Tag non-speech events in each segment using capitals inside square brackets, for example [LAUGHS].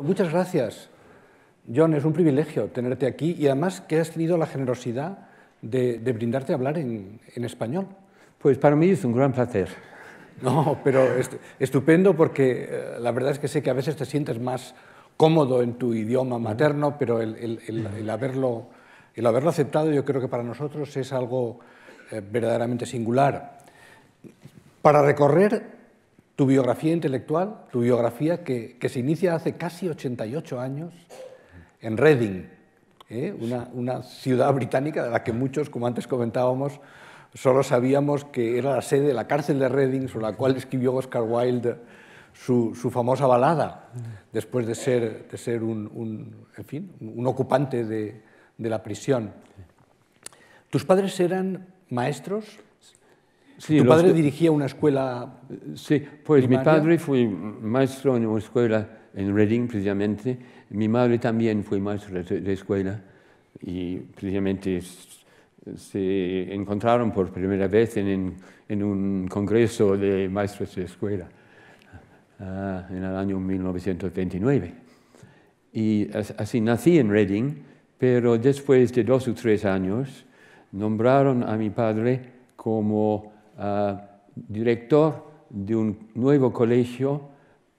Muchas gracias. John, es un privilegio tenerte aquí y además que has tenido la generosidad de, brindarte a hablar en, español. Pues para mí es un gran placer. No, pero estupendo porque eh, la verdad es que sé que a veces te sientes más cómodo en tu idioma materno, pero el, el, haberlo, haberlo aceptado yo creo que para nosotros es algo eh, verdaderamente singular. Para recorrer tu biografía intelectual, tu biografía que, se inicia hace casi 88 años en Reading, ¿eh? una, ciudad británica de la que muchos, como antes comentábamos, solo sabíamos que era la sede de la cárcel de Reading, sobre la cual escribió Oscar Wilde su, famosa balada, después de ser, de ser un, fin, un ocupante de, de la prisión. ¿Tus padres eran maestros? ¿Tu padre dirigía una escuela? Sí, pues mi padre fue maestro en una escuela en Reading, precisamente. Mi madre también fue maestra de escuela y precisamente se encontraron por primera vez en, un congreso de maestros de escuela ah, en el año 1929. Y así nací en Reading, pero después de dos o tres años nombraron a mi padre como director de un nuevo colegio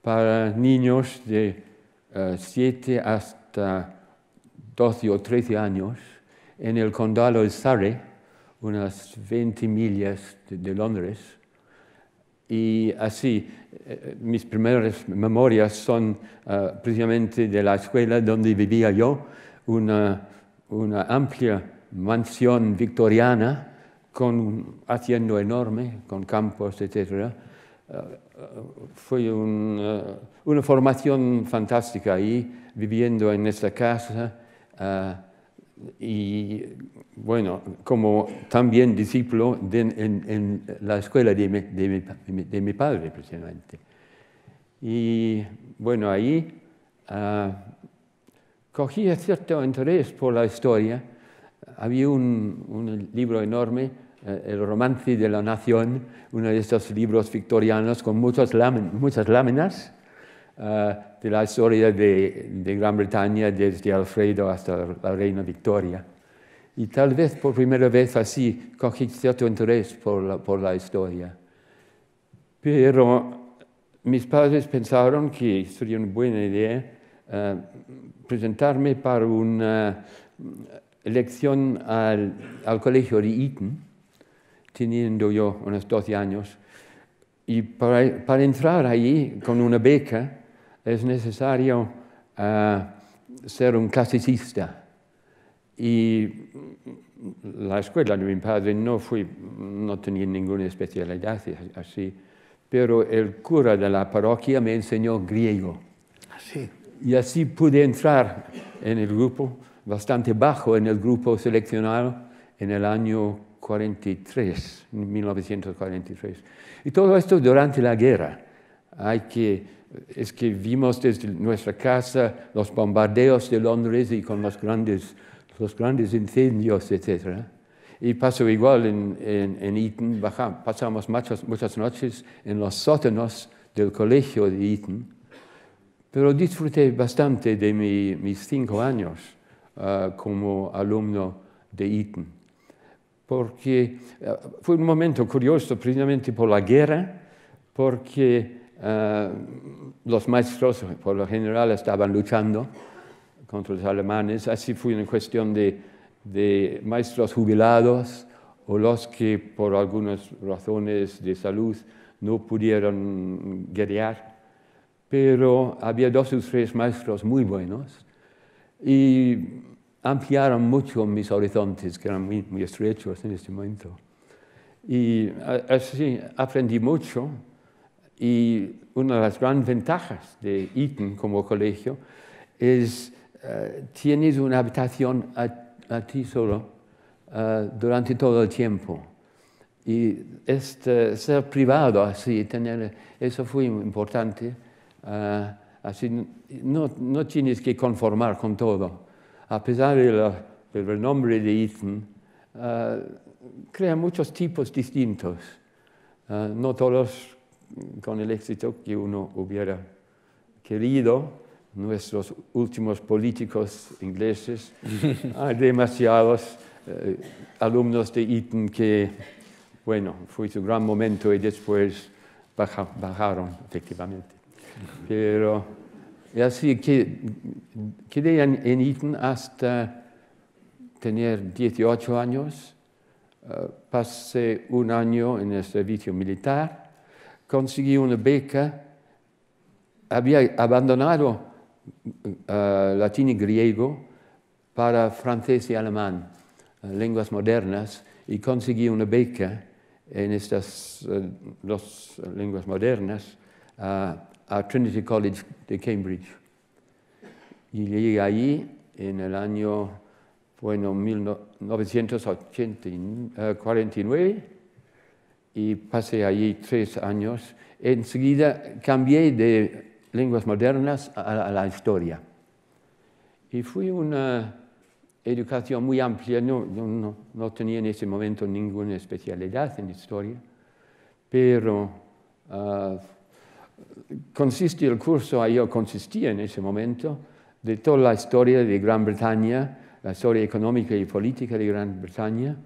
para niños de 7 eh, hasta 12 o 13 años en el condado de Surrey, unas 20 millas de, Londres. Y así, eh, eh, mis primeras memorias son precisamente de la escuela donde vivía yo, una amplia mansión victoriana con un haciendo enorme, con campos, etc. Eh, eh, fue eh, una, formación fantástica ahí, viviendo en esta casa. y bueno, como también discípulo en, la escuela de mi, padre, precisamente. Y bueno, ahí cogí cierto interés por la historia había un, libro enorme, eh, El romance de la nación, uno de estos libros victorianos con muchas, muchas láminas eh, de la historia de, Gran Bretaña desde Alfredo hasta la reina Victoria. Y tal vez por primera vez así cogí cierto interés por la, historia. Pero mis padres pensaron que sería una buena idea eh, presentarme para una elección al, al colegio de Eton, teniendo yo unos 12 años, y para, para entrar allí con una beca es necesario ah, ser un clasicista. Y la escuela de mi padre no, fui, no tenía ninguna especialidad así, pero el cura de la parroquia me enseñó griego. Ah, y así pude entrar en el grupo bastante bajo en el grupo seleccionado en el año 43, 1943. Y todo esto durante la guerra. es que vimos desde nuestra casa los bombardeos de Londres y con los grandes, los incendios, etc. Y pasó igual en, Eton, pasamos muchas, muchas noches en los sótanos del colegio de Eton, pero disfruté bastante de mis cinco años. Eh, como alumno de Eton, porque eh, fue un momento curioso precisamente por la guerra, porque eh, los maestros por lo general estaban luchando contra los alemanes, así fue una cuestión de, de maestros jubilados o los que por algunas razones de salud no pudieron guerrear, pero había dos o tres maestros muy buenos y ampliaron mucho mis horizontes, que eran muy, estrechos en ese momento. Y así aprendí mucho y una de las grandes ventajas de Eaton como colegio es eh, tienes una habitación a, ti solo eh, durante todo el tiempo. Y este, ser privado así, tener, eso fue importante. Eh, Así no, tienes que conformar con todo. A pesar del del renombre de Eton, ah, crea muchos tipos distintos, ah, no todos con el éxito que uno hubiera querido. Nuestros últimos políticos ingleses, hay [LAUGHS] ah, demasiados eh, alumnos de Eton que, bueno, fue su gran momento y después bajaron efectivamente. Pero ya sí, que quedé en, Eton hasta tener 18 años. pasé un año en el servicio militar, conseguí una beca, había abandonado eh, latín y griego para francés y alemán, eh, lenguas modernas, y conseguí una beca en estas eh, dos lenguas modernas a Trinity College de Cambridge. Y llegué allí en el año, bueno, 1949 eh, y pasé allí tres años. Enseguida cambié de lenguas modernas a, la historia. Y fue una educación muy amplia, no, no, tenía en ese momento ninguna especialidad en historia, pero ah, consiste el curso, yo ah, consistía en ese momento, de toda la historia de Gran Bretaña, la historia económica y e política de Gran Bretaña,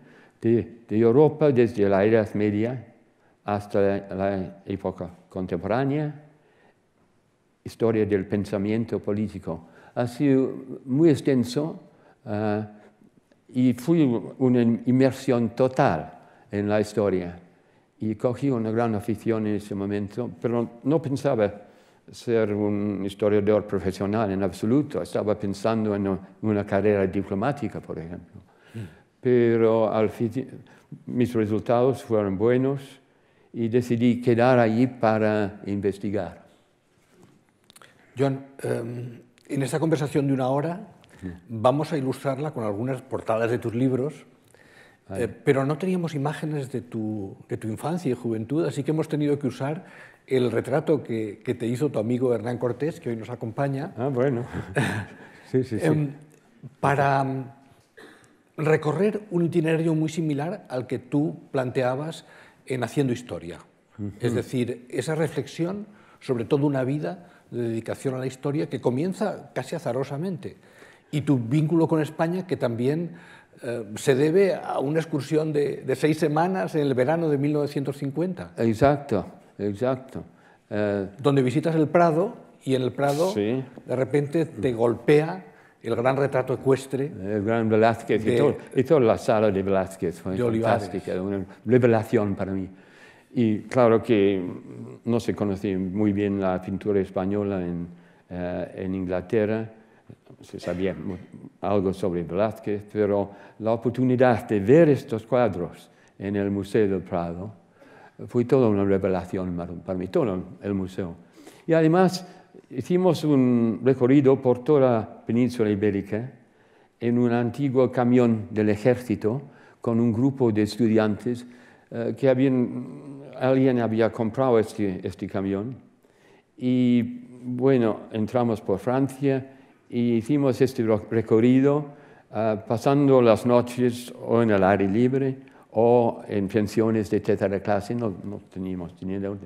de, Europa desde la Edad Media hasta la, época contemporánea, historia del pensamiento político. Ha sido muy extenso ah, y fue una inmersión total en la historia y cogí una gran afición en ese momento, pero no pensaba ser un historiador profesional en absoluto, estaba pensando en una carrera diplomática, por ejemplo. Mm. Pero al mis resultados fueron buenos y decidí quedar allí para investigar. John, em, en esta conversación de una hora vamos a ilustrarla con algunas portadas de tus libros eh, pero no teníamos imágenes de tu, infancia y juventud, así que hemos tenido que usar el retrato que, te hizo tu amigo Hernán Cortés, que hoy nos acompaña. Ah, bueno. [LAUGHS] sí, sí, sí. Em, para mm, recorrer un itinerario muy similar al que tú planteabas en Haciendo Historia. Es decir, esa reflexión sobre toda una vida de dedicación a la historia que comienza casi azarosamente y tu vínculo con España que también eh, se debe a una excursión de, seis semanas en el verano de 1950. Exacto, exacto. Eh, donde visitas el Prado y en el Prado de repente te golpea el gran retrato ecuestre. El gran Velázquez y, todo, toda la sala de Velázquez fue fantástica, una revelación para mí. Y claro que no se conocía muy bien la pintura española en eh, Inglaterra se sabía algo sobre Velázquez, pero la oportunidad de ver estos cuadros en el Museo del Prado fue toda una revelación para mí, todo el museo. Y además hicimos un recorrido por toda la península ibérica en un antiguo camión del ejército con un grupo de estudiantes eh, que alguien había comprado este, este camión. Y bueno, entramos por Francia, y hicimos este recorrido ah, pasando las noches o en el aire libre o en pensiones de tercera clase, no, no teníamos dinero,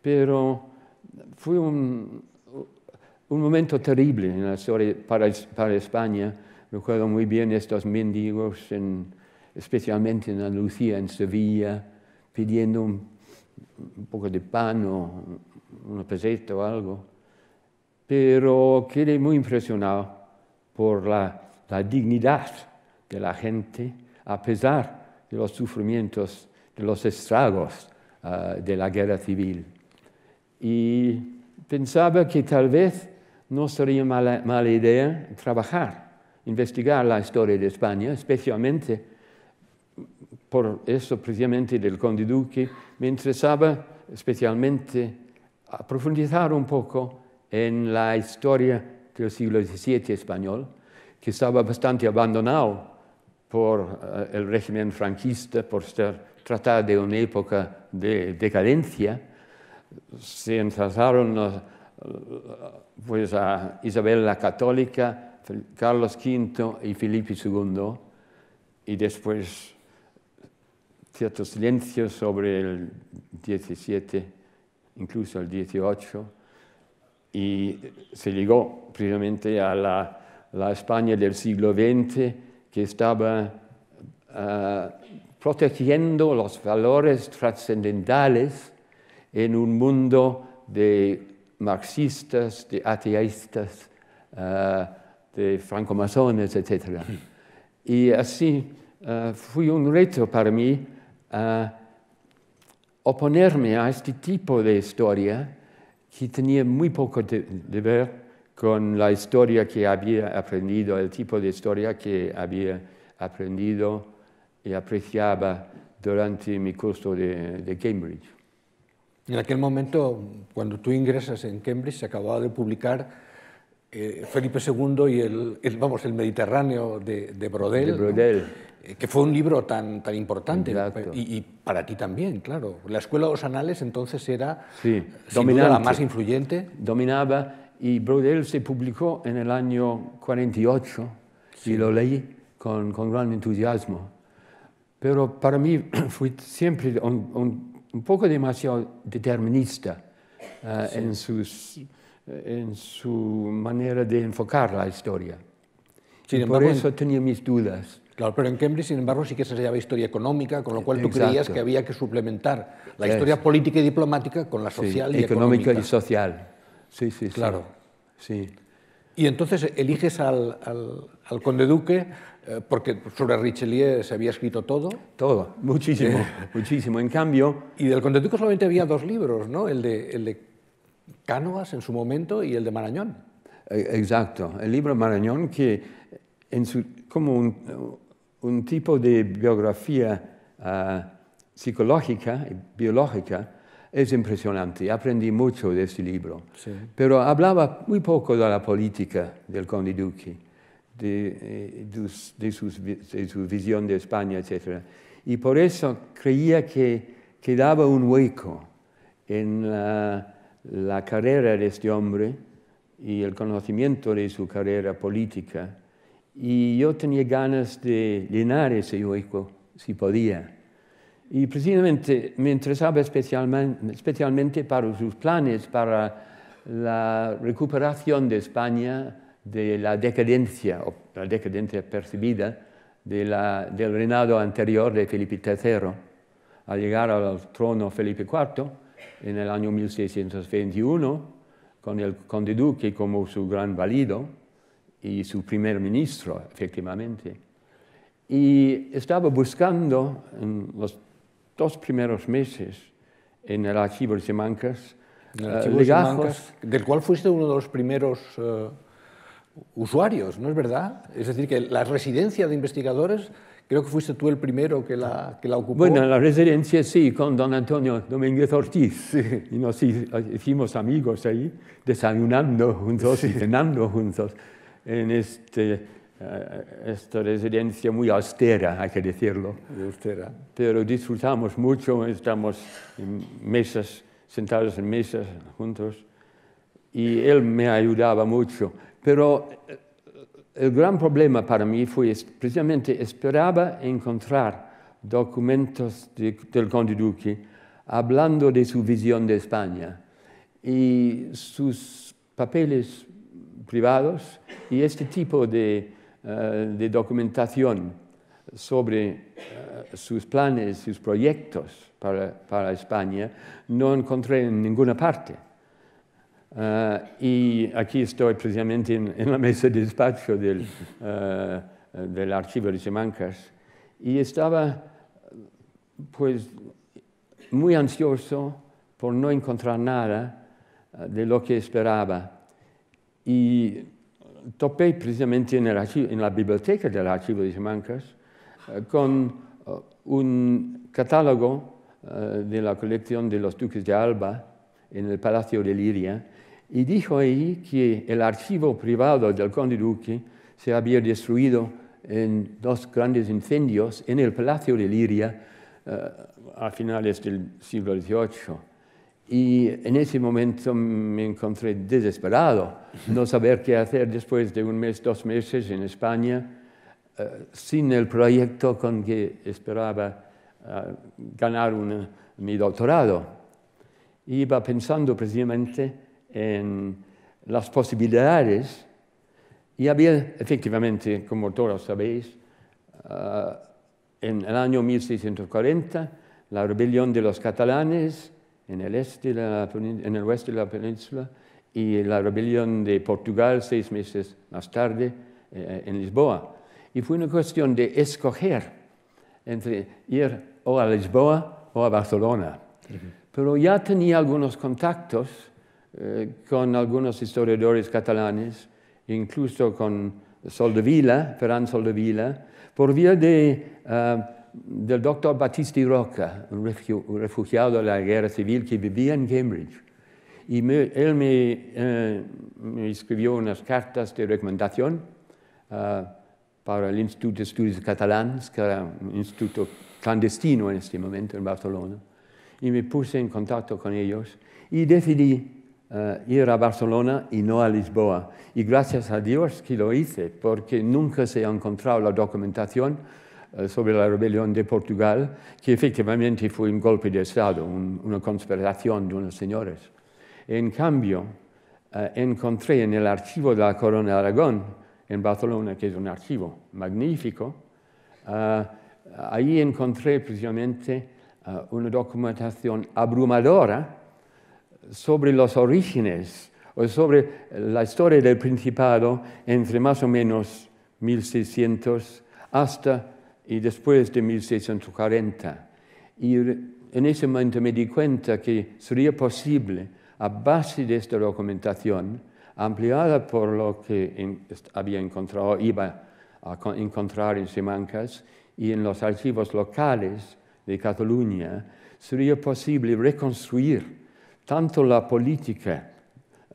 pero fue un, un momento terrible en la historia para, para España. Recuerdo muy bien estos mendigos, especialmente en Andalucía, en Sevilla, pidiendo un, poco de pan o un peseta o algo pero quedé muy impresionado por la, dignidad de la gente a pesar de los sufrimientos, de los estragos ah, de la guerra civil. Y pensaba que tal vez no sería mala, idea trabajar, investigar la historia de España, especialmente por eso precisamente del Conde Duque, me interesaba especialmente profundizar un poco en la historia del siglo XVII español, que estaba bastante abandonado por eh, el régimen franquista, por ser, tratada de una época de decadencia, se enlazaron a, eh, pues, a Isabel la Católica, Carlos V y Felipe II, y después cierto silencio sobre el XVII, incluso el XVIII, y se llegó precisamente a la, España del siglo XX que estaba eh, protegiendo los valores trascendentales en un mundo de marxistas, de ateístas, eh, de francomasones, etc. Y así eh, fui fue un reto para mí oponerme a este tipo de historia que tenía muy poco de, ver con la historia que había aprendido, el tipo de historia que había aprendido y apreciaba durante mi curso de, Cambridge. En aquel momento, cuando tú ingresas en Cambridge, se acababa de publicar eh, Felipe II y el, vamos, el Mediterráneo de, Brodel. Eh, que fue un libro tan, tan importante y, para ti también, claro. La escuela de los anales entonces era eh, sí, la más influyente. Dominaba y Brodel se publicó en el año 48 y lo leí con, con, gran entusiasmo. Pero para mí [CLEARS THROAT] fue siempre un, poco demasiado determinista eh, en, en su manera de enfocar la historia. por eso tenía mis dudas. Claro, pero en Cambridge, sin embargo, sí que se llama historia económica, con lo cual tú creías que había que suplementar la historia política y diplomática con la social y económica. económica. y social. Sí, sí, claro. Sí. Y entonces eliges al, al, conde duque eh, porque sobre Richelieu se había escrito todo. Todo, muchísimo, eh. muchísimo. En cambio... Y del conde duque solamente había dos libros, ¿no? El de, el de Cánovas en su momento y el de Marañón. E, exacto, el libro Marañón que en su, como un, un tipo de biografía ah, psicológica y biológica es impresionante. Aprendí mucho de este libro. Pero hablaba muy poco de la política del conde Duque, de, eh, su visión de España, etc. Y por eso creía que quedaba un hueco en la carrera de este hombre y el conocimiento de su carrera política y yo tenía ganas de llenar ese hueco si podía. Y precisamente me interesaba especialmente, para sus planes para la recuperación de España de la decadencia, o la decadencia percibida del reinado anterior de Felipe III. Al llegar al trono Felipe IV, en el año 1621, con el conde duque como su gran valido, y su primer ministro, efectivamente. Y estaba buscando en los dos primeros meses en el archivo de Simancas eh, del cual fuiste uno de los primeros eh, usuarios, ¿no es verdad? Es decir, que la residencia de investigadores, creo que fuiste tú el primero que la, que la ocupó. Bueno, la residencia sí, con don Antonio Domínguez Ortiz. Y nos hicimos amigos ahí, desayunando juntos y cenando juntos en este, eh, esta residencia muy austera, hay que decirlo. Austera. Pero disfrutamos mucho, estamos en mesas, sentados en mesas juntos, y él me ayudaba mucho. Pero eh, el gran problema para mí fue precisamente esperaba encontrar documentos del conde duque hablando de su visión de España y sus papeles y este tipo de, eh, documentación sobre eh, sus planes, sus proyectos para, España, no encontré en ninguna parte. Eh, y aquí estoy precisamente en, la mesa de despacho del, archivo de Simancas y estaba pues muy ansioso por no encontrar nada de lo que esperaba y topé precisamente en, la biblioteca del archivo de Simancas eh, con eh, un catálogo eh, de la colección de los duques de Alba en el Palacio de Liria y dijo ahí que el archivo privado del conde duque se había destruido en dos grandes incendios en el Palacio de Liria a finales del siglo XVIII y en ese momento me encontré desesperado, no saber qué hacer después de un mes, dos meses en España, eh, sin el proyecto con que esperaba eh, ganar mi doctorado. Iba pensando precisamente en las posibilidades y había efectivamente, como todos sabéis, eh, en el año 1640 la rebelión de los catalanes, en el, este de la en el oeste de la península y la rebelión de Portugal seis meses más tarde eh, en Lisboa. Y fue una cuestión de escoger entre ir o a Lisboa o a Barcelona. Pero ya tenía algunos contactos eh, con algunos historiadores catalanes, incluso con Soldevila, Ferran Soldevila, por vía de ah, del doctor batiste Roca, un refugiado de la guerra civil que vivía en Cambridge. Y él eh, me, escribió unas cartas de recomendación ah, para el Instituto de Estudios Catalanes, que era un instituto clandestino en este momento en Barcelona. Y me puse en contacto con ellos y decidí ah, ir a Barcelona y no a Lisboa. Y gracias a Dios que lo hice, porque nunca se ha encontrado la documentación eh, sobre la rebelión de Portugal, que efectivamente fue un golpe de Estado, una conspiración de unos señores. En cambio, eh, encontré en el archivo de la Corona de Aragón, en Barcelona, que es un archivo magnífico, eh, ahí encontré precisamente una documentación abrumadora sobre los orígenes o sobre la historia del Principado entre más o menos 1600 hasta y después de 1640. Y en ese momento me di cuenta que sería posible, a base de esta documentación, ampliada por lo que había encontrado, iba a encontrar en Simancas y en los archivos locales de Cataluña, sería posible reconstruir tanto la política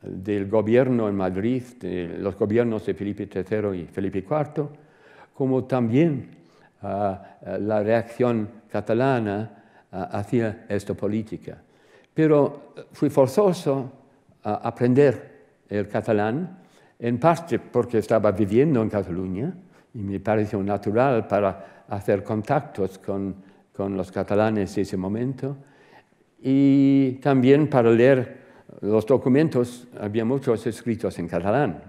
del gobierno en Madrid, de los gobiernos de Felipe III y Felipe IV, como también la reacción catalana hacia esta política. Pero eh, fui forzoso a aprender el catalán, en parte porque estaba viviendo en Cataluña y me pareció natural para hacer contactos con, con los catalanes en ese momento, y también para leer los documentos, había muchos escritos en catalán.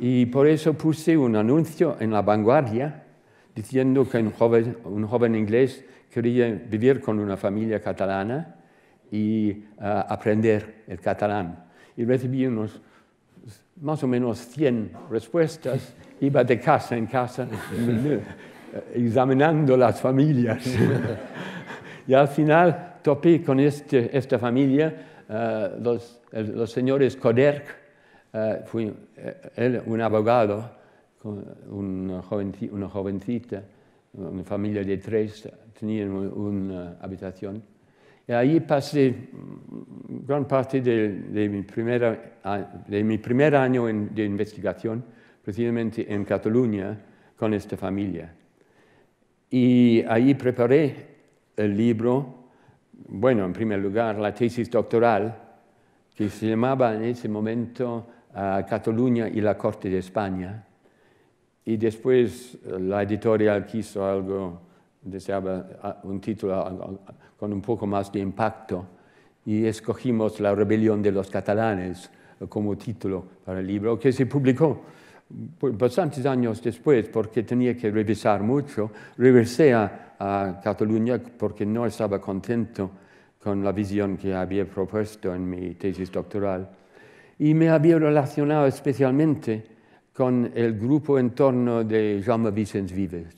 Y por eso puse un anuncio en la vanguardia diciendo que un joven, inglés quería vivir con una familia catalana y eh, aprender el catalán. Y recibí unos más o menos 100 respuestas, iba de casa en casa [LAUGHS] examinando las familias. [LAUGHS] y al final topé con este, esta familia, eh, los, los, señores Coderc, eh, él un abogado, una, jovencita, una, una familia de tres, tenía una eh, habitación. Y ahí pasé mm, gran parte de, mi, primer año de investigación, precisamente en Cataluña, con esta familia. Y ahí preparé el libro, bueno, en primer lugar, la tesis doctoral, que se llamaba en ese momento eh, Cataluña y la Corte de España y después eh, la editorial quiso algo, deseaba ah, un título ah, ah, con un poco más de impacto y escogimos La rebelión de los catalanes eh, como título para el libro, que se publicó pues, bastantes años después porque tenía que revisar mucho. Regresé a, Cataluña porque no estaba contento con la visión que había propuesto en mi tesis doctoral y me había relacionado especialmente con el grupo en torno de Jean-Vicent Vives,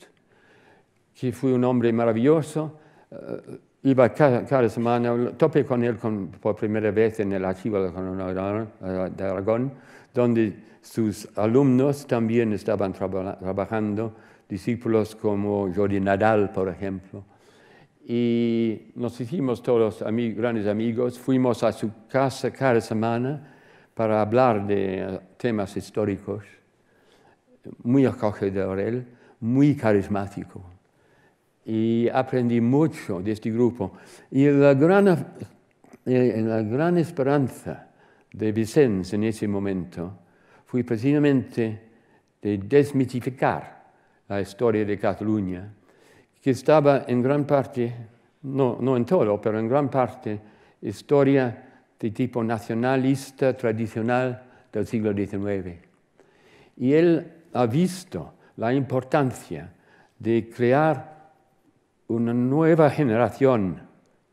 que fue un hombre maravilloso. Eh, iba cada, semana, topé con él por primera vez en el archivo de Aragón, donde sus alumnos también estaban trabajando, discípulos como Jordi Nadal, por ejemplo. Y nos hicimos todos grandes amigos, fuimos a su casa cada semana para hablar de eh, temas históricos muy acogedor muy carismático. Y aprendí mucho de este grupo. Y la gran, eh, la gran esperanza de Vicens en ese momento fue precisamente de desmitificar la historia de Cataluña, que estaba en gran parte, no, no en todo, pero en gran parte, historia de tipo nacionalista tradicional del siglo XIX. Y él ha visto la importancia de crear una nueva generación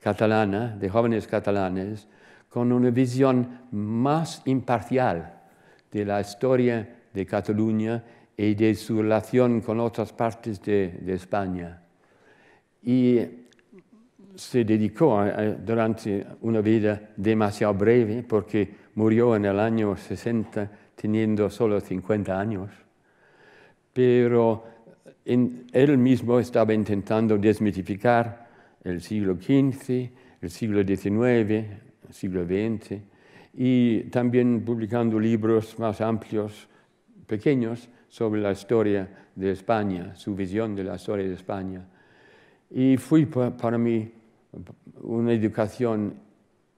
catalana, de jóvenes catalanes, con una visión más imparcial de la historia de Cataluña y de su relación con otras partes de, España. Y se dedicó eh, eh, durante una vida demasiado breve, porque murió en el año 60 teniendo solo 50 años pero él mismo estaba intentando desmitificar el siglo XV, el siglo XIX, el siglo XX, y también publicando libros más amplios, pequeños, sobre la historia de España, su visión de la historia de España. Y fue para mí una educación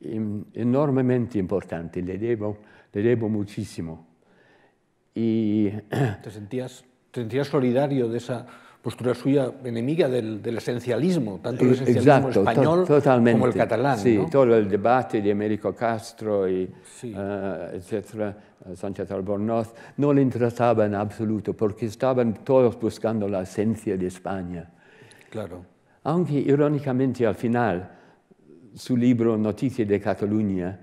em, enormemente importante, le debo, le debo muchísimo. Y ¿Te sentías sentía solidario de esa postura suya enemiga del, esencialismo, tanto el eh, esencialismo español como el catalán. Sí, todo el debate de Américo Castro, y, eh, etcétera, eh, Sánchez Albornoz, no le interesaba en absoluto, porque estaban todos buscando la esencia de España. Claro. Aunque irónicamente al final, su libro Noticias de Cataluña,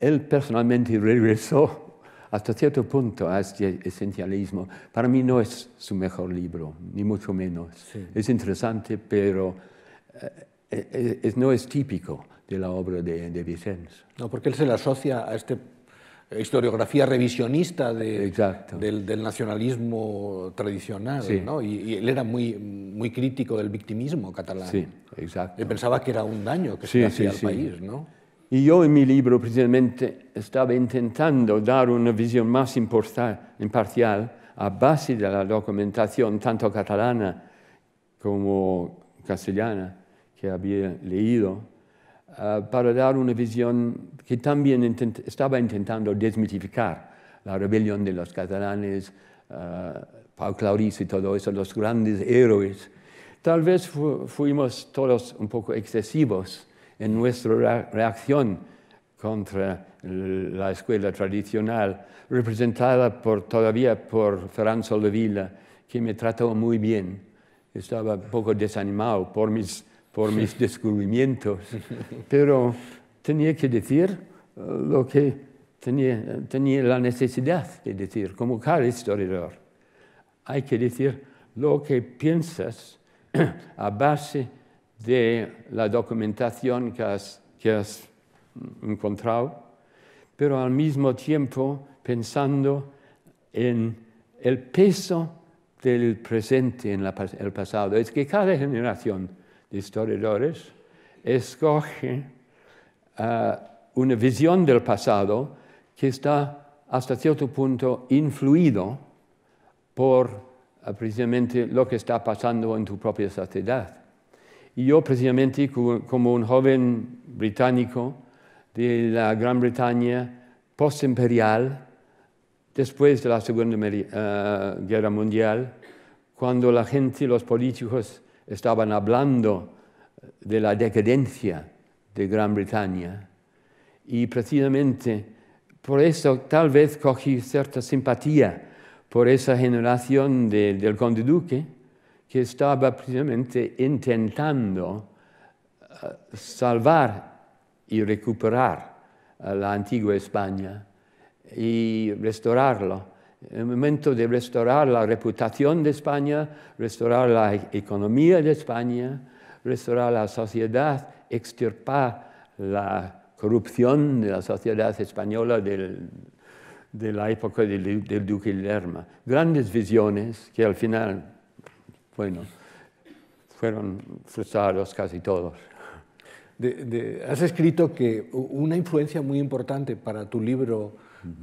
él personalmente [LAUGHS] regresó hasta cierto punto este esencialismo. Para mí no es su mejor libro, ni mucho menos. Es interesante, pero eh, eh, eh, es, no es típico de la obra de, de Vicens. No, porque él se le asocia a esta historiografía revisionista del, nacionalismo tradicional, ¿no? y, él era muy, muy crítico del victimismo catalán. Sí, exacto. Y pensaba que era un daño que se hacía al país, ¿no? Y yo en mi libro precisamente estaba intentando dar una visión más imparcial a base de la documentación tanto catalana como castellana que había leído, ah, para dar una visión que también estaba intentando desmitificar la rebelión de los catalanes, ah, Pau Clauris y todo eso, los grandes héroes. Tal vez fuimos todos un poco excesivos en nuestra reacción contra la escuela tradicional, representada todavía por Ferran Soldevila, que me trató muy bien. Estaba un poco desanimado por mis, por mis descubrimientos, pero tenía que decir eh, lo que tenía, tenía la necesidad de decir, como cada historiador. Hay que decir lo que piensas [CLEARS THROAT] a base de la documentación que has, encontrado, pero al mismo tiempo pensando en el peso del presente en el pasado. Es que cada generación de historiadores escoge ah, una visión del pasado que está hasta cierto punto influido por ah, precisamente lo que está pasando en tu propia sociedad. Y yo precisamente como un joven británico de la Gran Bretaña postimperial, después de la Segunda eh, Guerra Mundial, cuando la gente, los políticos estaban hablando de la decadencia de Gran Bretaña, y precisamente por eso tal vez cogí cierta simpatía por esa generación del conde duque, que estaba precisamente intentando eh, salvar y recuperar eh, la antigua España y restaurarlo. En el momento de restaurar la reputación de España, restaurar la e-, economía de España, restaurar la sociedad, extirpar la corrupción de la sociedad española de la época del, Duque duque Lerma. Grandes visiones que al final bueno, fueron frustrados casi todos. has escrito que una influencia muy importante para tu libro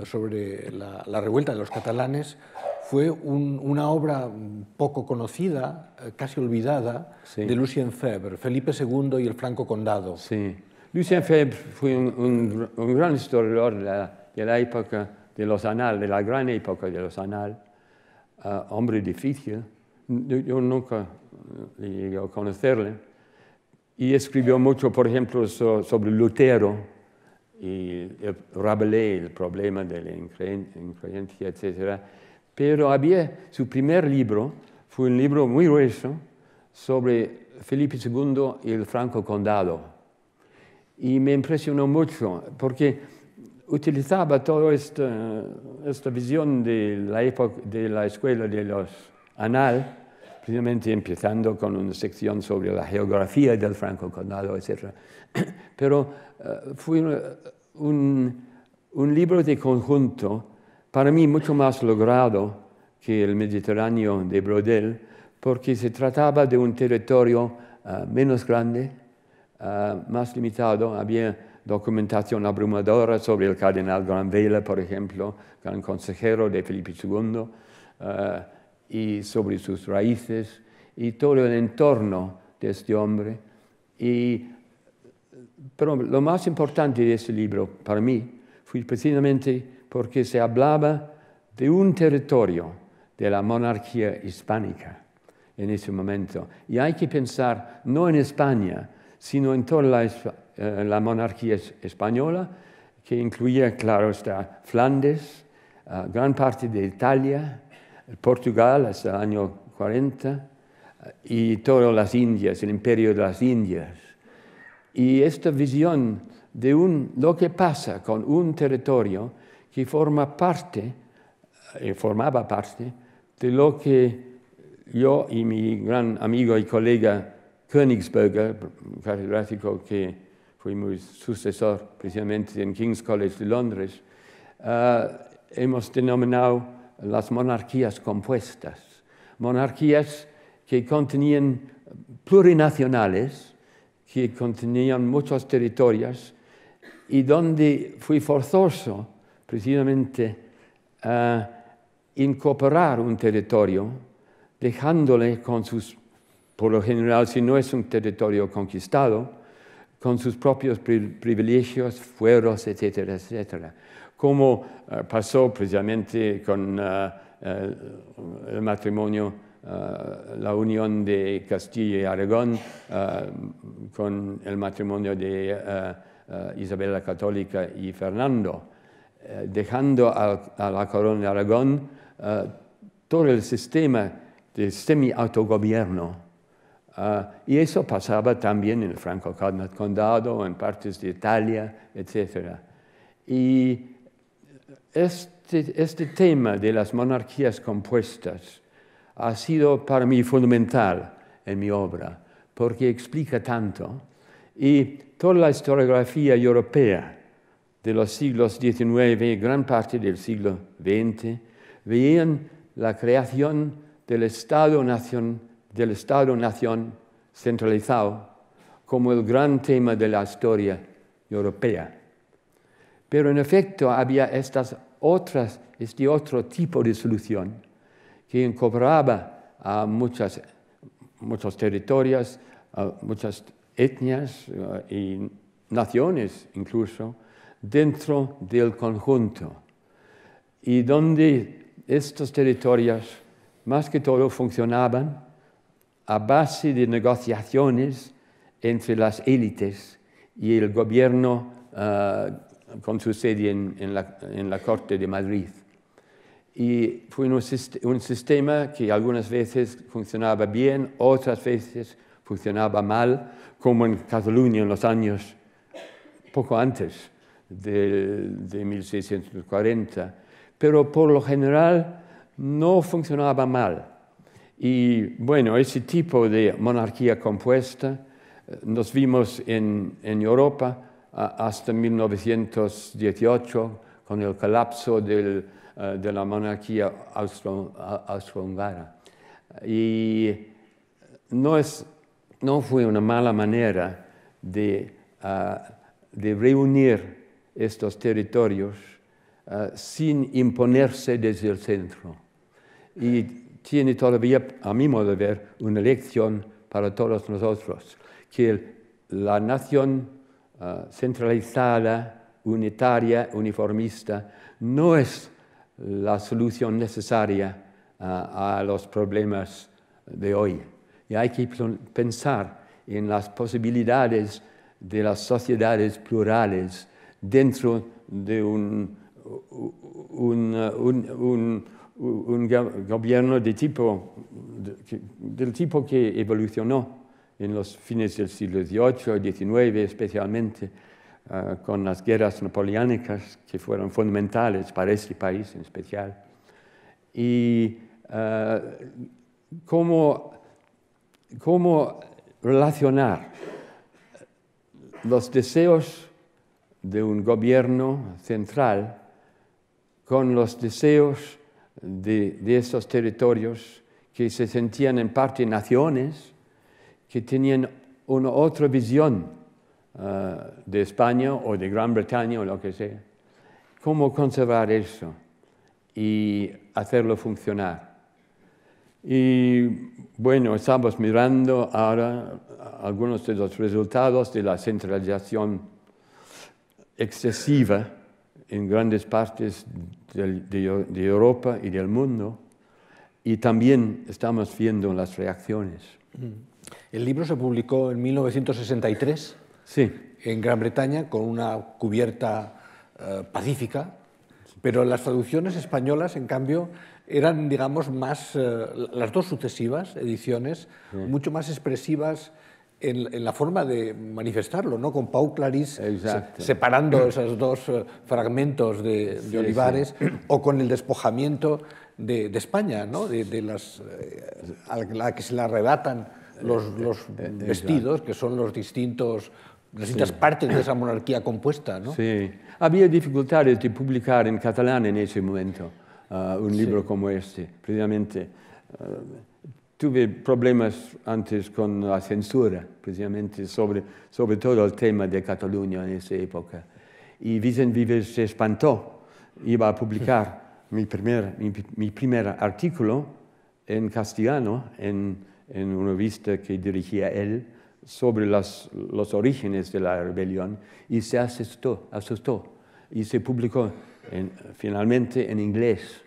sobre la, revuelta de los catalanes fue una obra poco conocida, eh, casi olvidada, de Lucien Febre, Felipe II y el Franco Condado. Sí. Lucien Febre fue un, gran historiador de la, época de los anales, de la gran época de los anales, eh, hombre difícil, yo, nunca eh, llegué a conocerle, y escribió mucho, por ejemplo, sobre Lutero y el Rabelais, el problema de la increencia, etc. Pero había, su primer libro fue un libro muy grueso sobre Felipe II y el Franco Condado. Y me impresionó mucho, porque utilizaba toda esta, esta visión de la, época, de la escuela de los anal, precisamente empezando con una sección sobre la geografía del Franco Condado, etc. [CLEARS THROAT] Pero eh, fue eh, un, libro de conjunto, para mí mucho más logrado que el Mediterráneo de Brodel, porque se trataba de un territorio eh, menos grande, más limitado, había documentación abrumadora sobre el cardenal Granvela, por ejemplo, gran consejero de Felipe II y sobre sus raíces y todo el entorno de este hombre. Y, pero lo más importante de este libro para mí fue precisamente porque se hablaba de un territorio de la monarquía hispánica en ese momento. Y hay que pensar no en España, sino en toda la, eh, monarquía española, que incluía, claro está, Flandes, ah, gran parte de Italia, Portugal hasta el año 40 eh, y todas las Indias, el imperio de las Indias. Y esta visión de lo que pasa con un territorio que forma parte, eh, formaba parte, de lo que yo y mi gran amigo y colega Königsberger, un catedrático que fue mi sucesor precisamente en King's College de Londres, eh, hemos denominado las monarquías compuestas, monarquías que contenían plurinacionales, que contenían muchos territorios y donde fue forzoso precisamente incorporar un territorio, dejándole con sus, por lo general, si no es un territorio conquistado, con sus propios privilegios, fueros, etcétera, etcétera como eh, pasó precisamente con eh, eh, el matrimonio la unión de Castilla y Aragón con el matrimonio de Isabella Católica y Fernando, dejando a, la corona de Aragón todo el sistema de semi-autogobierno. y eso pasaba también en el Franco Condado, en partes de Italia, etc. Y este, este, tema de las monarquías compuestas ha sido para mí fundamental en mi obra, porque explica tanto. Y toda la historiografía europea de los siglos XIX y gran parte del siglo XX veían la creación del Estado-Nación del Estado-Nación centralizado como el gran tema de la historia europea. Pero en efecto había estas otras, este otro tipo de solución que incorporaba a muchas, muchos territorios, a muchas etnias eh, y naciones incluso, dentro del conjunto. Y donde estos territorios, más que todo, funcionaban a base de negociaciones entre las élites y el gobierno eh, con su sede en, la, Corte de Madrid. Y fue un, sistema que algunas veces funcionaba bien, otras veces funcionaba mal, como en Cataluña en los años poco antes de, 1640. Pero por lo general no funcionaba mal. Y bueno, ese tipo de monarquía compuesta eh, nos vimos en Europa hasta 1918 con el colapso eh, de la monarquía austrohúngara. Y no, es, no fue una mala manera de, eh, de reunir estos territorios eh, sin imponerse desde el centro. Y tiene todavía, a mi modo de ver, una lección para todos nosotros, que la nación eh, centralizada, unitaria, uniformista, no es la solución necesaria eh, a los problemas de hoy. Y hay que pensar en las posibilidades de las sociedades plurales dentro de un, gobierno del tipo que evolucionó en los fines del siglo XVIII y XIX, especialmente ah, con las guerras napoleónicas que fueron fundamentales para este país en especial. Y ah, cómo, relacionar los deseos de un gobierno central con los deseos de, de esos territorios que se sentían en parte naciones que tenían una otra visión eh, de España o de Gran Bretaña o lo que sea. ¿Cómo conservar eso y hacerlo funcionar? Y bueno, estamos mirando ahora algunos de los resultados de la centralización excesiva en grandes partes de Europa y del mundo. Y también estamos viendo las reacciones. El libro se publicó en 1963 en Gran Bretaña con una cubierta eh, pacífica, pero las traducciones españolas, en cambio, eran, digamos, más, eh, las dos sucesivas ediciones, mucho más expresivas en, la forma de manifestarlo, ¿no? con Pau Clarís separando esos dos eh, fragmentos de, Olivares, o con el despojamiento de, España, ¿no? de, las, eh, a la que se la arrebatan los, eh, eh, vestidos, que son los distintos distintas partes de esa monarquía compuesta, ¿no? Sí. Había dificultades de publicar en catalán en ese momento un libro como este, precisamente. tuve problemas antes con la censura, precisamente sobre, sobre todo el tema de Cataluña en esa época. Y Vicente Vives se espantó, iba a publicar mi primer, artículo en castellano, en, una revista que dirigía él, sobre los orígenes de la rebelión, y se asustó, asustó y se publicó finalmente en inglés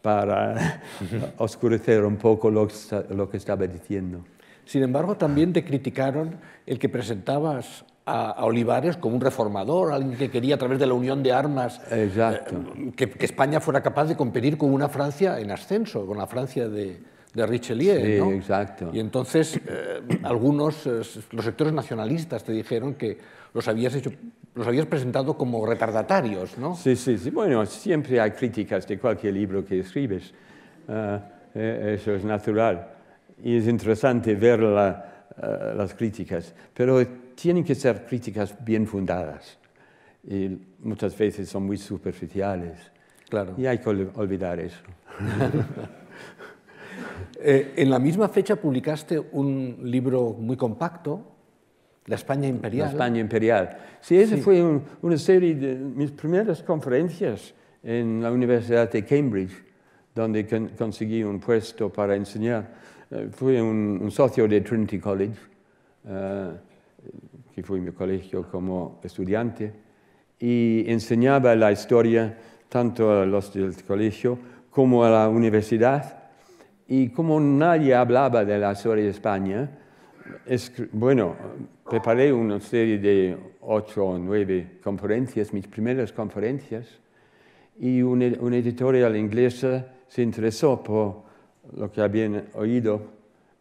para [LAUGHS] oscurecer un poco lo, lo que estaba diciendo. Sin embargo, también te criticaron el que presentabas a, Olivares como un reformador, alguien que quería a través de la unión de armas eh, que, España fuera capaz de competir con una Francia en ascenso, con la Francia de, Richelieu. Y entonces eh, algunos, eh, los sectores nacionalistas te dijeron que los habías, los habías presentado como retardatarios, ¿no? Sí, sí, sí. Bueno, siempre hay críticas de cualquier libro que escribes. Ah, eso es natural. Y es interesante ver las críticas. Pero tienen que ser críticas bien fundadas y muchas veces son muy superficiales. Claro. Y hay que olvidar eso. [LAUGHS] Eh, en la misma fecha publicaste un libro muy compacto, La España Imperial. La España Imperial. Sí, esa fue una serie de mis primeras conferencias en la Universidad de Cambridge, donde conseguí un puesto para enseñar. Eh, fui un, socio de Trinity College. Eh, que fue mi colegio como estudiante, y enseñaba la historia tanto a los del colegio como a la universidad. Y como nadie hablaba de la historia de España, bueno, preparé una serie de ocho o nueve conferencias, mis primeras conferencias, y una, editorial inglesa se interesó por lo que habían oído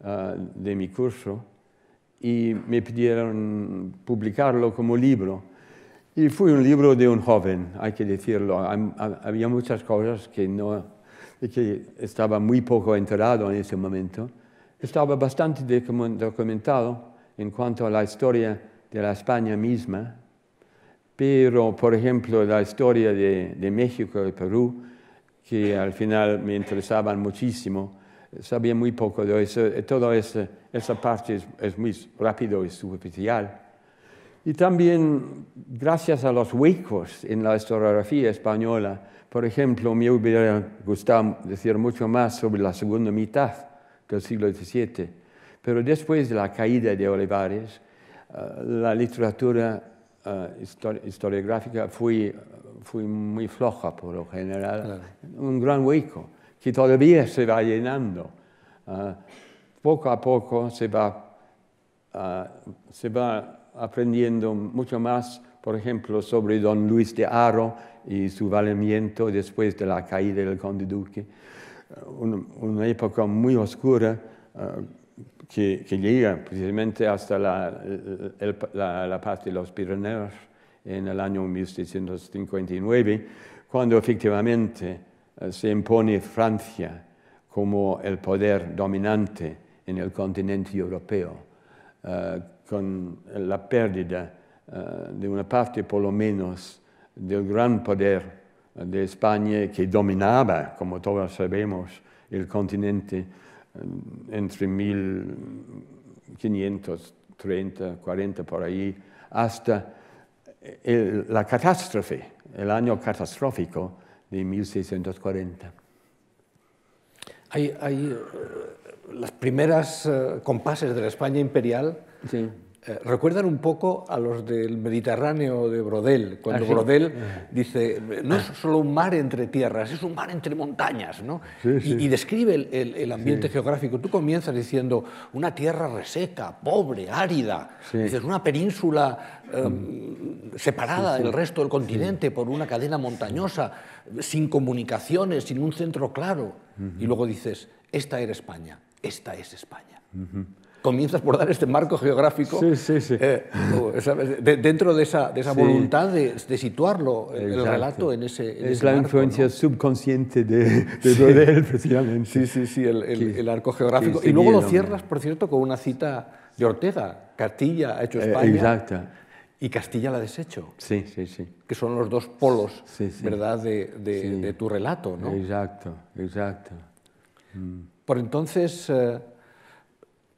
ah, de mi curso y me pidieron publicarlo como libro. Y fue un libro de un joven, hay que decirlo. Había muchas cosas que, no, que estaba muy poco enterado en ese momento. Estaba bastante documentado en cuanto a la historia de la España misma, pero, por ejemplo, la historia de, de México y Perú, que al final me interesaban muchísimo, sabía muy poco de eso, eh, toda esa, parte es, muy rápido y superficial. Y también gracias a los huecos en la historiografía española, por ejemplo, me hubiera gustado decir mucho más sobre la segunda mitad del siglo XVII, pero después de la caída de Olivares, eh, la literatura eh, historiográfica fue, muy floja por lo general, un gran hueco que todavía se va llenando. Ah, poco a poco ah, se va, aprendiendo mucho más, por ejemplo, sobre don Luis de Haro y su valimiento después de la caída del conde duque. Ah, una, época muy oscura que, llega precisamente hasta la, paz de los Pirineos en el año 1659, cuando efectivamente eh, se impone Francia como el poder dominante en el continente europeo, eh, con la pérdida eh, de una parte por lo menos del gran poder de España que dominaba, como todos sabemos, el continente entre 1530, 40 por ahí, hasta la catástrofe, el año catastrófico de 1640. Hay, eh, las primeras eh, compases de la España imperial eh, recuerdan un poco a los del Mediterráneo de Brodel, cuando ah, Brodel dice, no es solo un mar entre tierras, es un mar entre montañas, ¿no? Y, describe el, ambiente geográfico. Tú comienzas diciendo, una tierra reseca, pobre, árida, dices, una península mm. em, separada del resto del continente por una cadena montañosa, sin comunicaciones, sin un centro claro. Y luego dices, esta era España, esta es España comienzas por dar este marco geográfico sí, sí, sí. Eh, dentro de esa, de esa voluntad de, situarlo, el, relato en ese... En es la influencia subconsciente de, de precisamente. Sí, sí, sí, el, el, arco geográfico. y luego lo cierras, por cierto, con una cita de Ortega. Castilla ha hecho eh, España. exacto. Y Castilla la ha deshecho. Sí, sí, sí. Que son los dos polos, ¿verdad?, de, tu relato, ¿no? Exacto, exacto. Mm. Por entonces... Eh,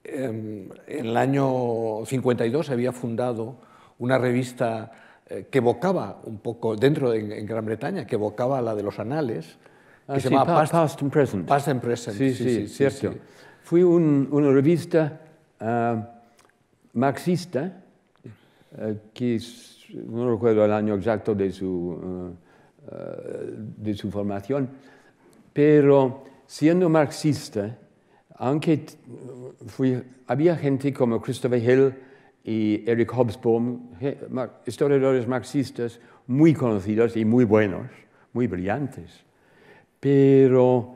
Em, en el año 52 había fundado una revista eh, que evocaba un poco, dentro de en Gran Bretaña, que evocaba la de los anales, que ah, se llamaba Past, and Present. sí, sí, cierto. Fue una revista ah, marxista, eh, que no recuerdo el año exacto de su, eh, de su formación, pero siendo marxista, aunque había gente como Christopher Hill y Eric Hobsbawm, historiadores marxistas muy conocidos y muy buenos, muy brillantes, pero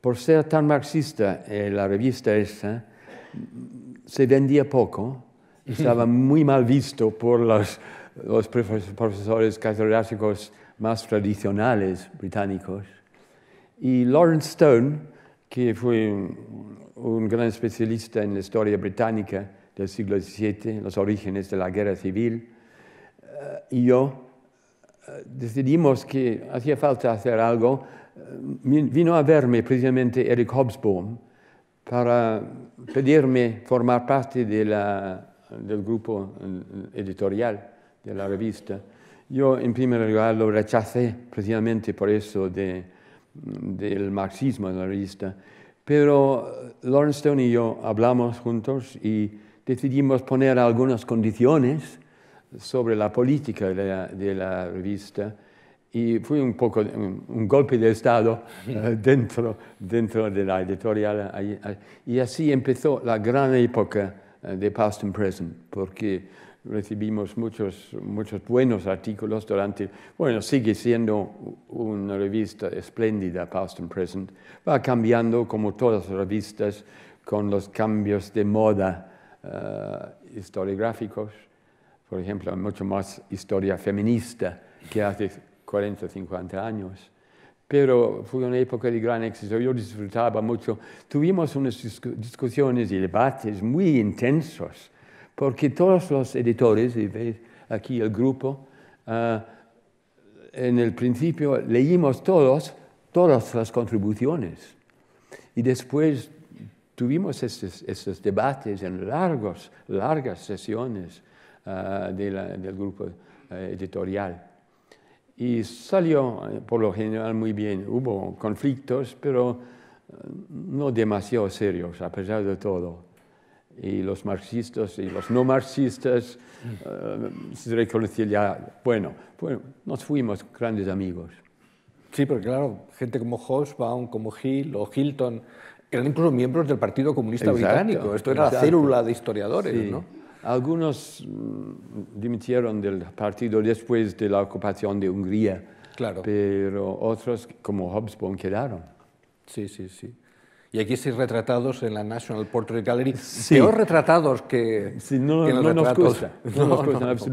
por ser tan marxista, eh, la revista esa se vendía poco, [LAUGHS] estaba muy mal visto por los, los profesores catedráticos más tradicionales británicos. Y Lawrence Stone, que fue un, gran especialista en la historia británica del siglo XVII, los orígenes de la guerra civil, eh, y yo eh, decidimos que hacía falta hacer algo. Eh, vino a verme precisamente Eric Hobsbawm para pedirme formar parte del grupo editorial de la revista. Yo en primer lugar lo rechacé precisamente por eso de del marxismo en la revista. Pero eh, Lawrence Stone y yo hablamos juntos y decidimos poner algunas condiciones sobre la política de la, revista y fue un poco un, golpe de Estado [LAUGHS] eh, dentro, dentro de la editorial. Y así empezó la gran época eh, de Past and Present, porque recibimos muchos, buenos artículos durante, bueno, sigue siendo una revista espléndida, Past and Present, va cambiando como todas las revistas con los cambios de moda eh, historiográficos, por ejemplo, hay mucho más historia feminista que hace 40, o 50 años. Pero fue una época de gran éxito, yo disfrutaba mucho. Tuvimos unas discusiones y debates muy intensos porque todos los editores, y veis aquí el grupo, eh, en el principio leímos todos, todas las contribuciones. Y después tuvimos esos debates en largos, largas sesiones eh, del grupo eh, editorial. Y salió por lo general muy bien. Hubo conflictos, pero no demasiado serios, a pesar de todo y los marxistas y los no marxistas eh, se reconciliaron. Bueno, bueno, nos fuimos grandes amigos. Sí, pero claro, gente como Hobsbawm, como Hill o Hilton, eran incluso miembros del Partido Comunista Británico. Esto era la célula de historiadores, sí. Algunos mm, dimitieron del partido después de la ocupación de Hungría, claro. pero otros, como Hobsbawm, quedaron. Sí, sí, sí y aquí estáis retratados en la National Portrait Gallery, sí. peor retratados que, no, nos gusta, no, nos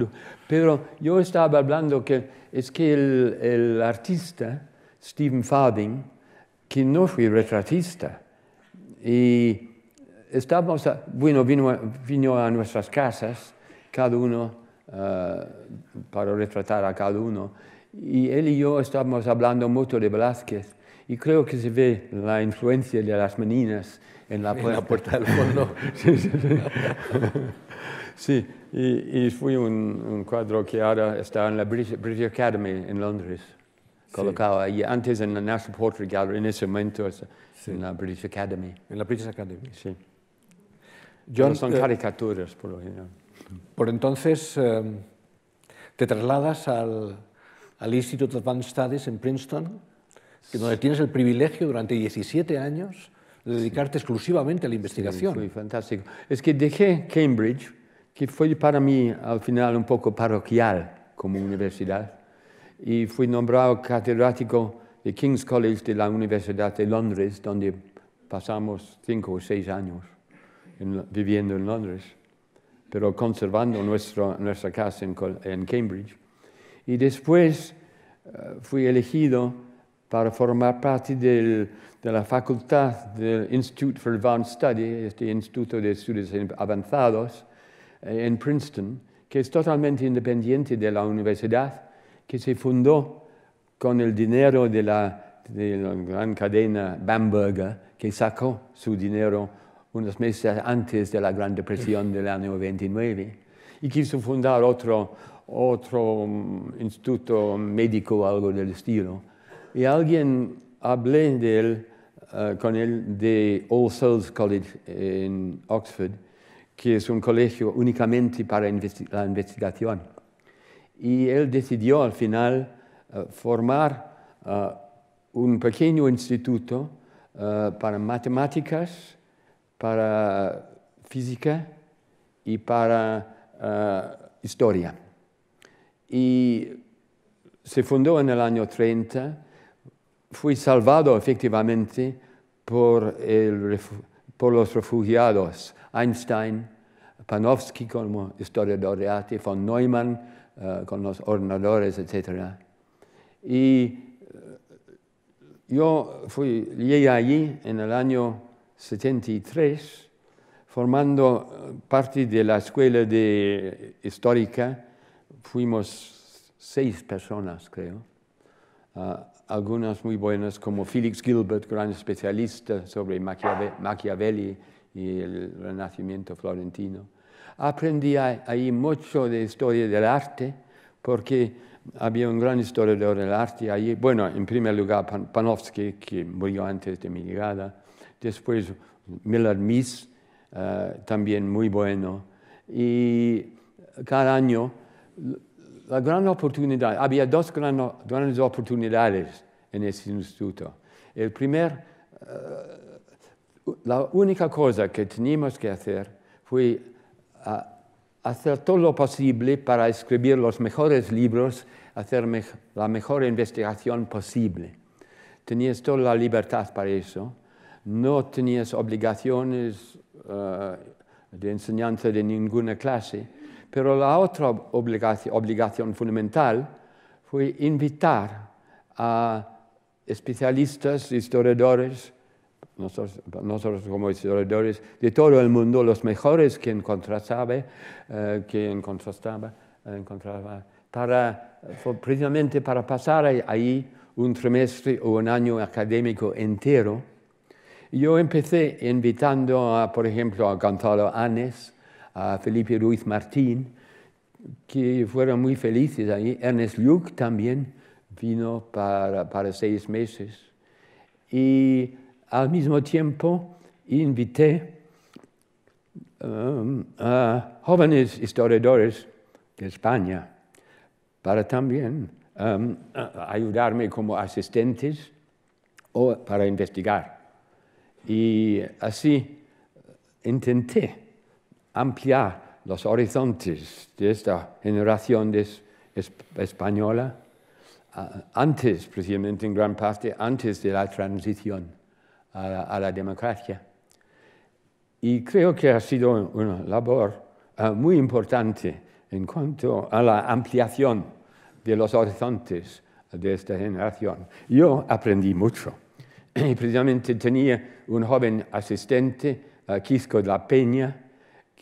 Pero yo estaba hablando que es que el, artista, Stephen Fabing, que no fue retratista, y estábamos, bueno, vino, vino a nuestras casas, cada uno, eh, para retratar a cada uno, y él y yo estábamos hablando mucho de Velázquez, y creo que se ve la influencia de las meninas en la, puerta. del fondo. [LAUGHS] sí, sí, sí. sí y, y, fue un, cuadro que ahora está en la British, Academy en Londres, colocado ahí, antes en la National Portrait Gallery, en ese momento en la British Academy. En la British Academy. Sí. John, son eh, caricaturas, por lo general. Por entonces, eh, te trasladas al, al Institute of Advanced Studies en Princeton, donde tienes el privilegio durante 17 años de dedicarte exclusivamente a la investigación. Sí, fue fantástico. Es que dejé Cambridge, que fue para mí al final un poco parroquial como universidad, y fui nombrado catedrático de King's College de la Universidad de Londres, donde pasamos cinco o seis años viviendo en Londres, pero conservando nuestra casa en, Cambridge. Y después eh, fui elegido para formar parte de la facultad del Institute for Advanced Study, este Instituto de Estudios Avanzados, eh, en Princeton, que es totalmente independiente de la universidad, que se fundó con el dinero de la, gran cadena Bamberger, que sacó su dinero unos meses antes de la Gran Depresión del año 29, y quiso fundar otro, otro mm, instituto médico o algo del estilo y alguien hablé de él, eh, con él de All Souls College eh, en Oxford, que es un colegio únicamente para la investigación. Y él decidió al final eh, formar un pequeño instituto para matemáticas, para física y para historia. Y se fundó en el año 30 fui salvado efectivamente por, los refugiados Einstein, Panofsky como historiador de arte, von Neumann eh, con los ordenadores, etc. Y eh, yo fui, llegué allí en el año 73 formando eh, parte de la escuela de histórica. Fuimos seis personas, creo, algunas muy buenas como Felix Gilbert, gran especialista sobre Machiavelli y el Renacimiento florentino. Aprendí ahí mucho de historia del arte porque había un gran historiador del arte allí. Bueno, en primer lugar Panofsky, que murió antes de mi llegada. Después Miller Mies, eh, también muy bueno. Y cada año la gran oportunidad, había dos grandes oportunidades en ese instituto. El primer, eh, la única cosa que teníamos que hacer fue ah, hacer todo lo posible para escribir los mejores libros, hacer la mejor investigación posible. Tenías toda la libertad para eso, no tenías obligaciones eh, de enseñanza de ninguna clase pero la otra obligación, fundamental fue invitar a especialistas, historiadores, nosotros, como historiadores de todo el mundo, los mejores que encontraba, eh, que para, precisamente para pasar ahí un trimestre o un año académico entero. Yo empecé invitando, por ejemplo, a Gonzalo Anes, a Felipe Ruiz Martín, que fueron muy felices ahí. Ernest Luke también vino para, seis meses. Y al mismo tiempo invité um, a jóvenes historiadores de España para también um, ayudarme como asistentes o para investigar. Y así intenté ampliar los horizontes de esta generación española antes, precisamente en gran parte, antes de la transición a la, democracia. Y creo que ha sido una labor eh, muy importante en cuanto a la ampliación de los horizontes de esta generación. Yo aprendí mucho. Y [CLEARS THROAT] precisamente tenía un joven asistente, eh, Quisco de la Peña,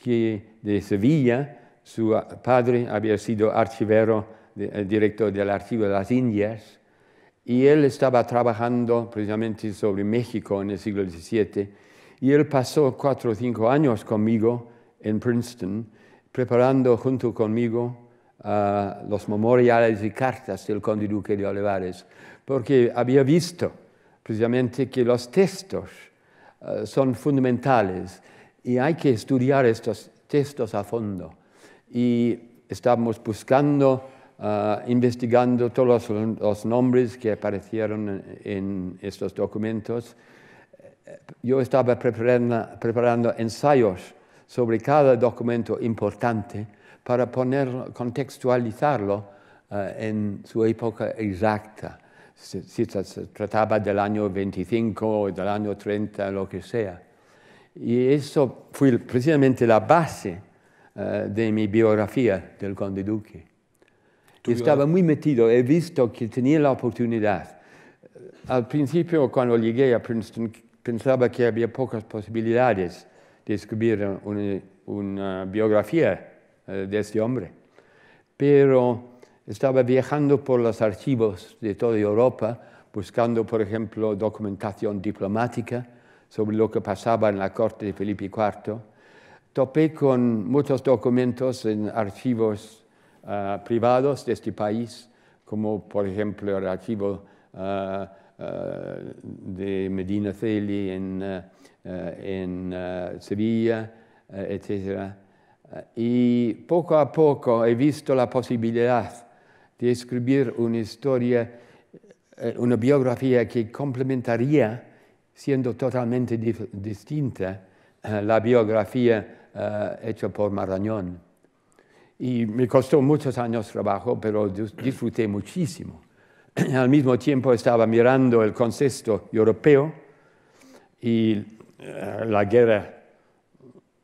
que de Sevilla, su padre había sido archivero eh, director del Archivo de las Indias, y él estaba trabajando precisamente sobre México en el siglo XVII, y él pasó cuatro o cinco años conmigo en Princeton, preparando junto conmigo ah, los memoriales y cartas del conde duque de Olivares, porque había visto precisamente que los textos ah, son fundamentales y hay que estudiar estos textos a fondo. Y estamos buscando, ah, investigando todos los nombres que aparecieron en estos documentos. Yo estaba preparando, ensayos sobre cada documento importante para contextualizarlo ah, en su época exacta si se trataba del año 25 o del año 30, lo que sea. Y eso fue precisamente la base eh, de mi biografía del conde duque. estaba muy metido, he visto que tenía la oportunidad. Eh, al principio, cuando llegué a Princeton, pensaba que había pocas posibilidades de escribir una, biografía eh, de este hombre. Pero estaba viajando por los archivos de toda Europa, buscando, por ejemplo, documentación diplomática sobre lo que pasaba en la corte de Felipe IV, topé con muchos documentos en archivos ah, privados de este país, como por ejemplo el archivo ah, ah, de Medina Celi en, en Sevilla, eh, etc. Y poco a poco he visto la posibilidad de escribir una historia, eh, una biografía que complementaría siendo totalmente distinta eh, la biografía eh, hecha por Marañón. Y me costó muchos años trabajo, pero disfruté muchísimo. [CLEARS THROAT] Al mismo tiempo estaba mirando el concepto europeo y eh, la guerra,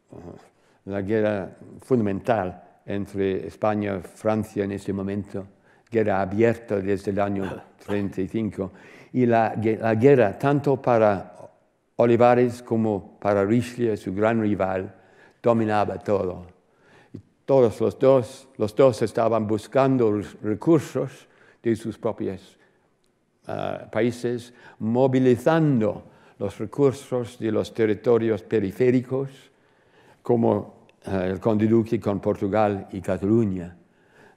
uh, la guerra fundamental entre España y Francia en ese momento, guerra abierta desde el año 35 y la, guerra, tanto para Olivares como para Richelieu, su gran rival, dominaba todo. todos los dos, estaban buscando recursos de sus propios ah, países, movilizando los recursos de los territorios periféricos, como ah, el el Duque con Portugal y Cataluña.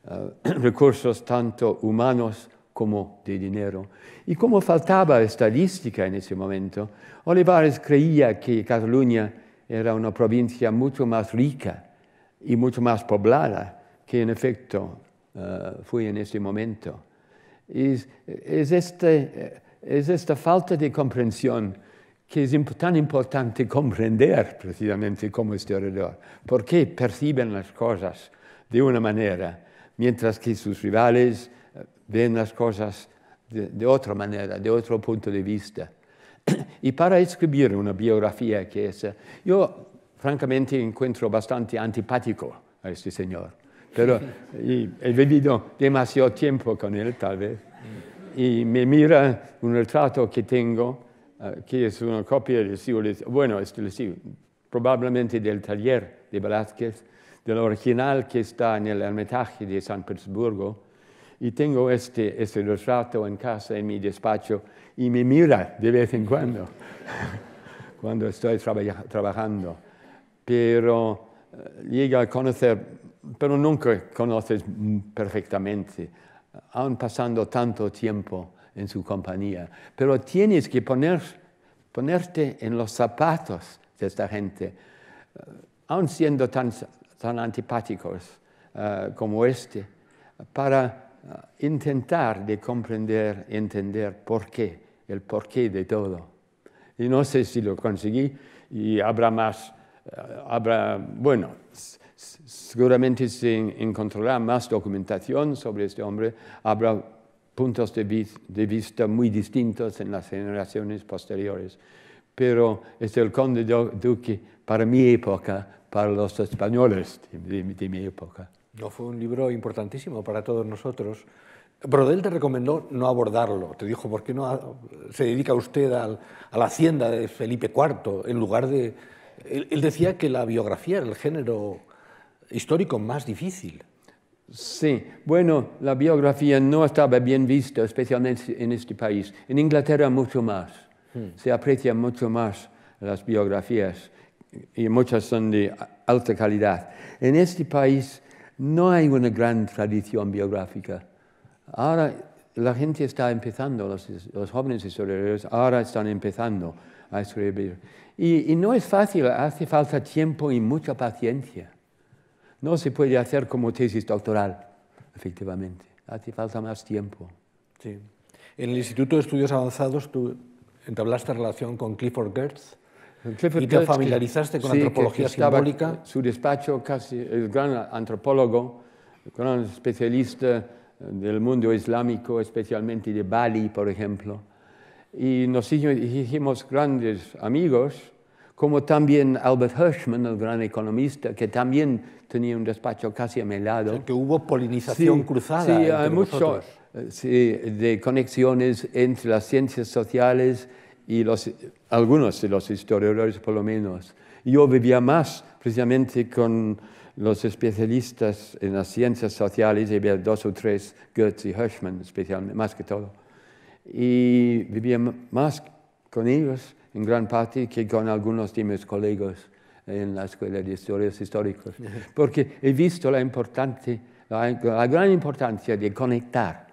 Ah, [CLEARS THROAT] recursos tanto humanos como de dinero. Y e como faltaba estadística en ese momento, Olivares creía que Cataluña era una provincia mucho más rica y e mucho más poblada que en efecto eh, fue en ese momento. Es, e es, es esta falta de comprensión que es tan importante comprender precisamente como historiador, este porque perciben las cosas de una manera, mientras que sus rivales ven las cosas de, otra manera, de otro punto de vista. [CLEARS THROAT] y para escribir una biografía que es, yo francamente encuentro bastante antipático a este señor, pero [LAUGHS] he vivido demasiado tiempo con él tal vez. Y me mira un retrato que tengo, eh, que es una copia del bueno, probablemente del taller de Velázquez, del original que está en el Hermetaje de San Petersburgo, y tengo este, este retrato en casa, en mi despacho, y me mira de vez en cuando, [LAUGHS] cuando estoy trabajando. Pero eh, llega a conocer, pero nunca conoces perfectamente, aun pasando tanto tiempo en su compañía. Pero tienes que poner, ponerte en los zapatos de esta gente, eh, aun siendo tan, antipáticos eh, como este, para Ah, intentar de comprender, entender por qué, el porqué de todo. Y no sé si lo conseguí y habrá más, eh, habrá, bueno, seguramente se encontrará más documentación sobre este hombre, habrá puntos de, vista muy distintos en las generaciones posteriores. Pero es el conde duque para mi época, para los españoles de mi época. No fue un libro importantísimo para todos nosotros. Brodel te recomendó no abordarlo. Te dijo, ¿por qué no se dedica usted a la hacienda de Felipe IV en lugar de... Él, decía que la biografía era el género histórico más difícil. Sí, bueno, la biografía no estaba bien vista, especialmente en este país. En Inglaterra mucho más. Hmm. Se aprecian mucho más las biografías y muchas son de alta calidad. En este país no hay una gran tradición biográfica. Ahora la gente está empezando, los, jóvenes historiadores ahora están empezando a escribir. Y, no es fácil, hace falta tiempo y mucha paciencia. No se puede hacer como tesis doctoral, efectivamente. Hace falta más tiempo. Sí. En el Instituto de Estudios Avanzados tú entablaste relación con Clifford Gertz y te familiarizaste con antropología simbólica. Su despacho, casi el gran antropólogo, el gran especialista eh, del mundo islámico, especialmente de Bali, por ejemplo. Y nos hicimos grandes amigos, como también Albert Hirschman, el gran economista, que también tenía un despacho casi a mi lado. que hubo polinización cruzada. Sí, entre hay muchos eh, sí, de conexiones entre las ciencias sociales y los, algunos de los historiadores por lo menos. Yo vivía más precisamente con los especialistas en las ciencias sociales, había dos o tres, Goetz y Hirschman especialmente, más que todo. Y vivía más con ellos en gran parte que con algunos de mis colegas en la Escuela de Historias Históricos porque he visto la, importante, la gran importancia de conectar,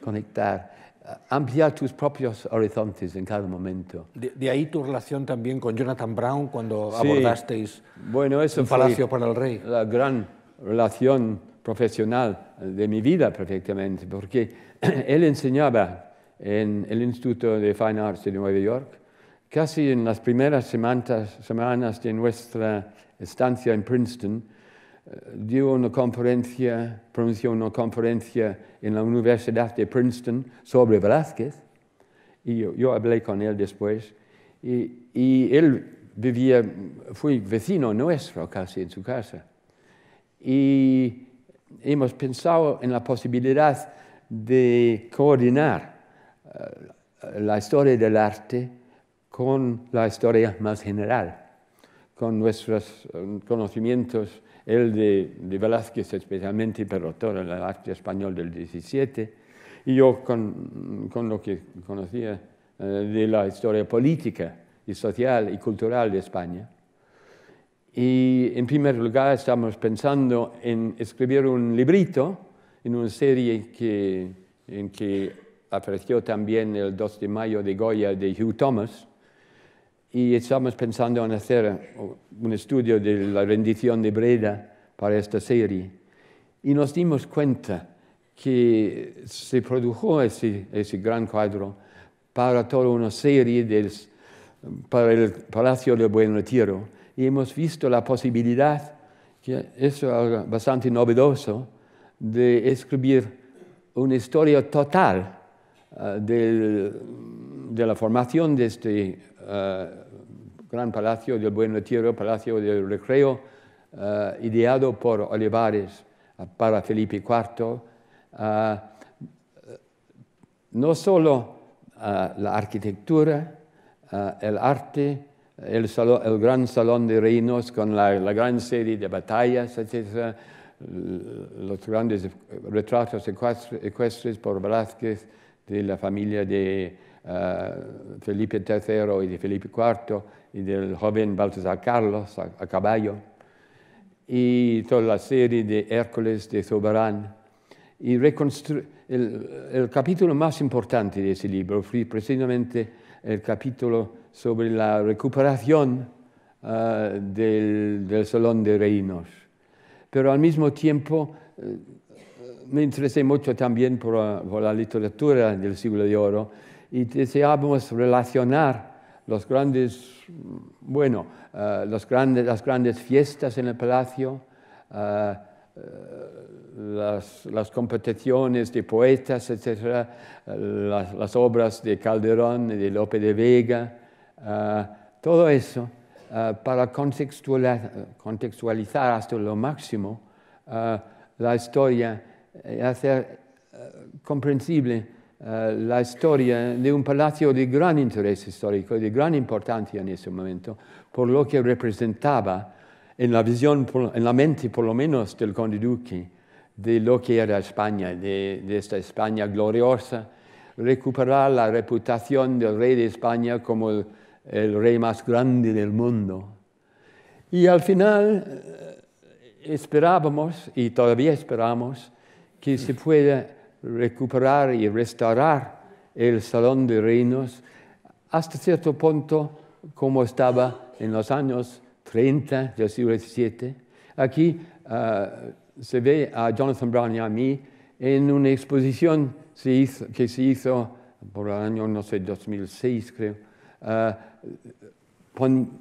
conectar Uh, ampliar tus propios horizontes en cada momento. De, ahí tu relación también con Jonathan Brown cuando abordasteis bueno, un palacio para el rey. La gran relación profesional de mi vida perfectamente, porque [CLEARS THROAT] él enseñaba en el Instituto de Fine Arts de Nueva York, casi en las primeras semanas, semanas de nuestra estancia en Princeton, dio una conferencia, pronunció una conferencia en la Universidad de Princeton sobre Velázquez, y yo, hablé con él después, y, él vivía, fue vecino nuestro casi en su casa, y hemos pensado en la posibilidad de coordinar eh, la historia del arte con la historia más general, con nuestros eh, conocimientos el de, Velázquez especialmente, pero todo el arte español del 17. Y yo con, lo que conocía eh, de la historia política y social y cultural de España. Y en primer lugar estamos pensando en escribir un librito en una serie que, en que apareció también el 2 de mayo de Goya de Hugh Thomas, y estamos pensando en hacer un estudio de la rendición de Breda para esta serie. Y nos dimos cuenta que se produjo ese, ese gran cuadro para toda una serie para el Palacio de Buen Retiro. Y hemos visto la posibilidad, que es bastante novedoso, de escribir una historia total eh, de la formación de este eh, gran palacio del Buen Retiro, palacio del recreo, eh, ideado por Olivares eh, para Felipe IV. Eh, no solo la arquitectura, el arte, el, gran salón de reinos con la, gran serie de batallas, los grandes retratos ecuestres por Velázquez de la familia de eh, Felipe III y de Felipe IV y del joven Baltasar Carlos a, caballo, y toda la serie de Hércules de Zobarán. Y el, el capítulo más importante de ese libro fue precisamente el capítulo sobre la recuperación eh, del, Salón de Reinos. Pero al mismo tiempo eh, me interesé mucho también por, la literatura del siglo de oro y deseábamos relacionar los grandes, bueno, eh, las grandes fiestas en el palacio, eh, eh, las, las, competiciones de poetas, etc., las, obras de Calderón y de Lope de Vega, todo eso para contextualizar hasta lo máximo la historia y hacer comprensible eh, la historia de un palacio de gran interés histórico de gran importancia en ese momento, por lo que representaba en la visión, en la mente por lo menos del conde duque, de lo que era España, de, esta España gloriosa, recuperar la reputación del rey de España como el rey más grande del mundo. Y e al final eh, esperábamos, y e todavía esperamos, que se pueda recuperar y restaurar el Salón de Reinos hasta cierto punto como estaba en los años 30 del siglo XVII. Aquí ah, se ve a Jonathan Brown y a mí en una exposición que se hizo por el año, no sé, 2006 creo, ah,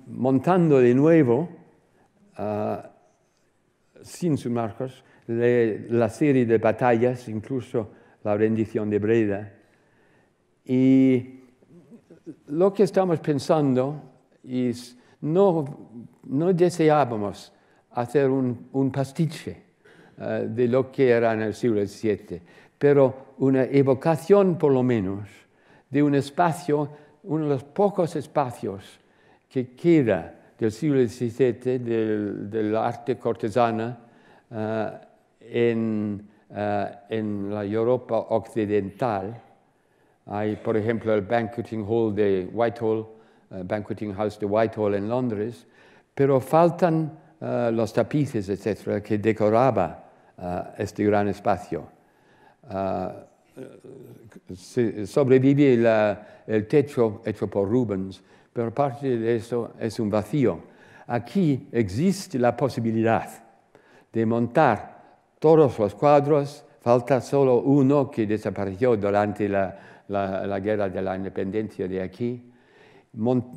montando de nuevo, ah, sin sus marcas, le, la serie de batallas, incluso la rendición de Breda. Y lo que estamos pensando es, no, no deseábamos hacer un, pastiche eh, de lo que era en el siglo XVII, pero una evocación por lo menos de un espacio, uno de los pocos espacios que queda del siglo XVII, del, arte cortesano... Eh, eh, en, la Europa occidental, hay, por ejemplo, el Banqueting Hall de Whitehall, eh, Banqueting House de Whitehall en Londres, pero faltan eh, los tapices, etcétera, que decoraba este gran espacio. sobrevive el techo hecho por Rubens, pero parte de eso es un vacío. Aquí existe la posibilidad de montar todos los cuadros, falta solo uno que desapareció durante la, guerra de la independencia de aquí,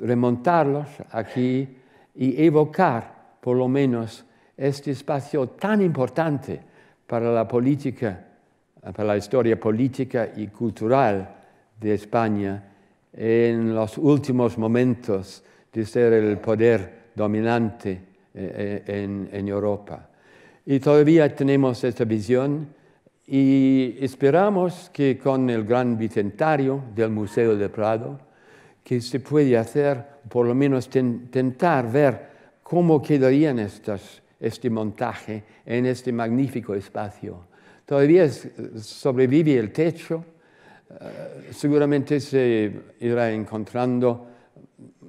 remontarlos aquí y evocar por lo menos este espacio tan importante para la política, para la historia política y cultural de España en los últimos momentos de ser el poder dominante eh, eh, en Europa. Y todavía tenemos esta visión y esperamos que con el gran vicentario del Museo del Prado, que se puede hacer, por lo menos intentar ver cómo quedarían estas, este montaje en este magnífico espacio. Todavía sobrevive el techo, eh, seguramente se irá encontrando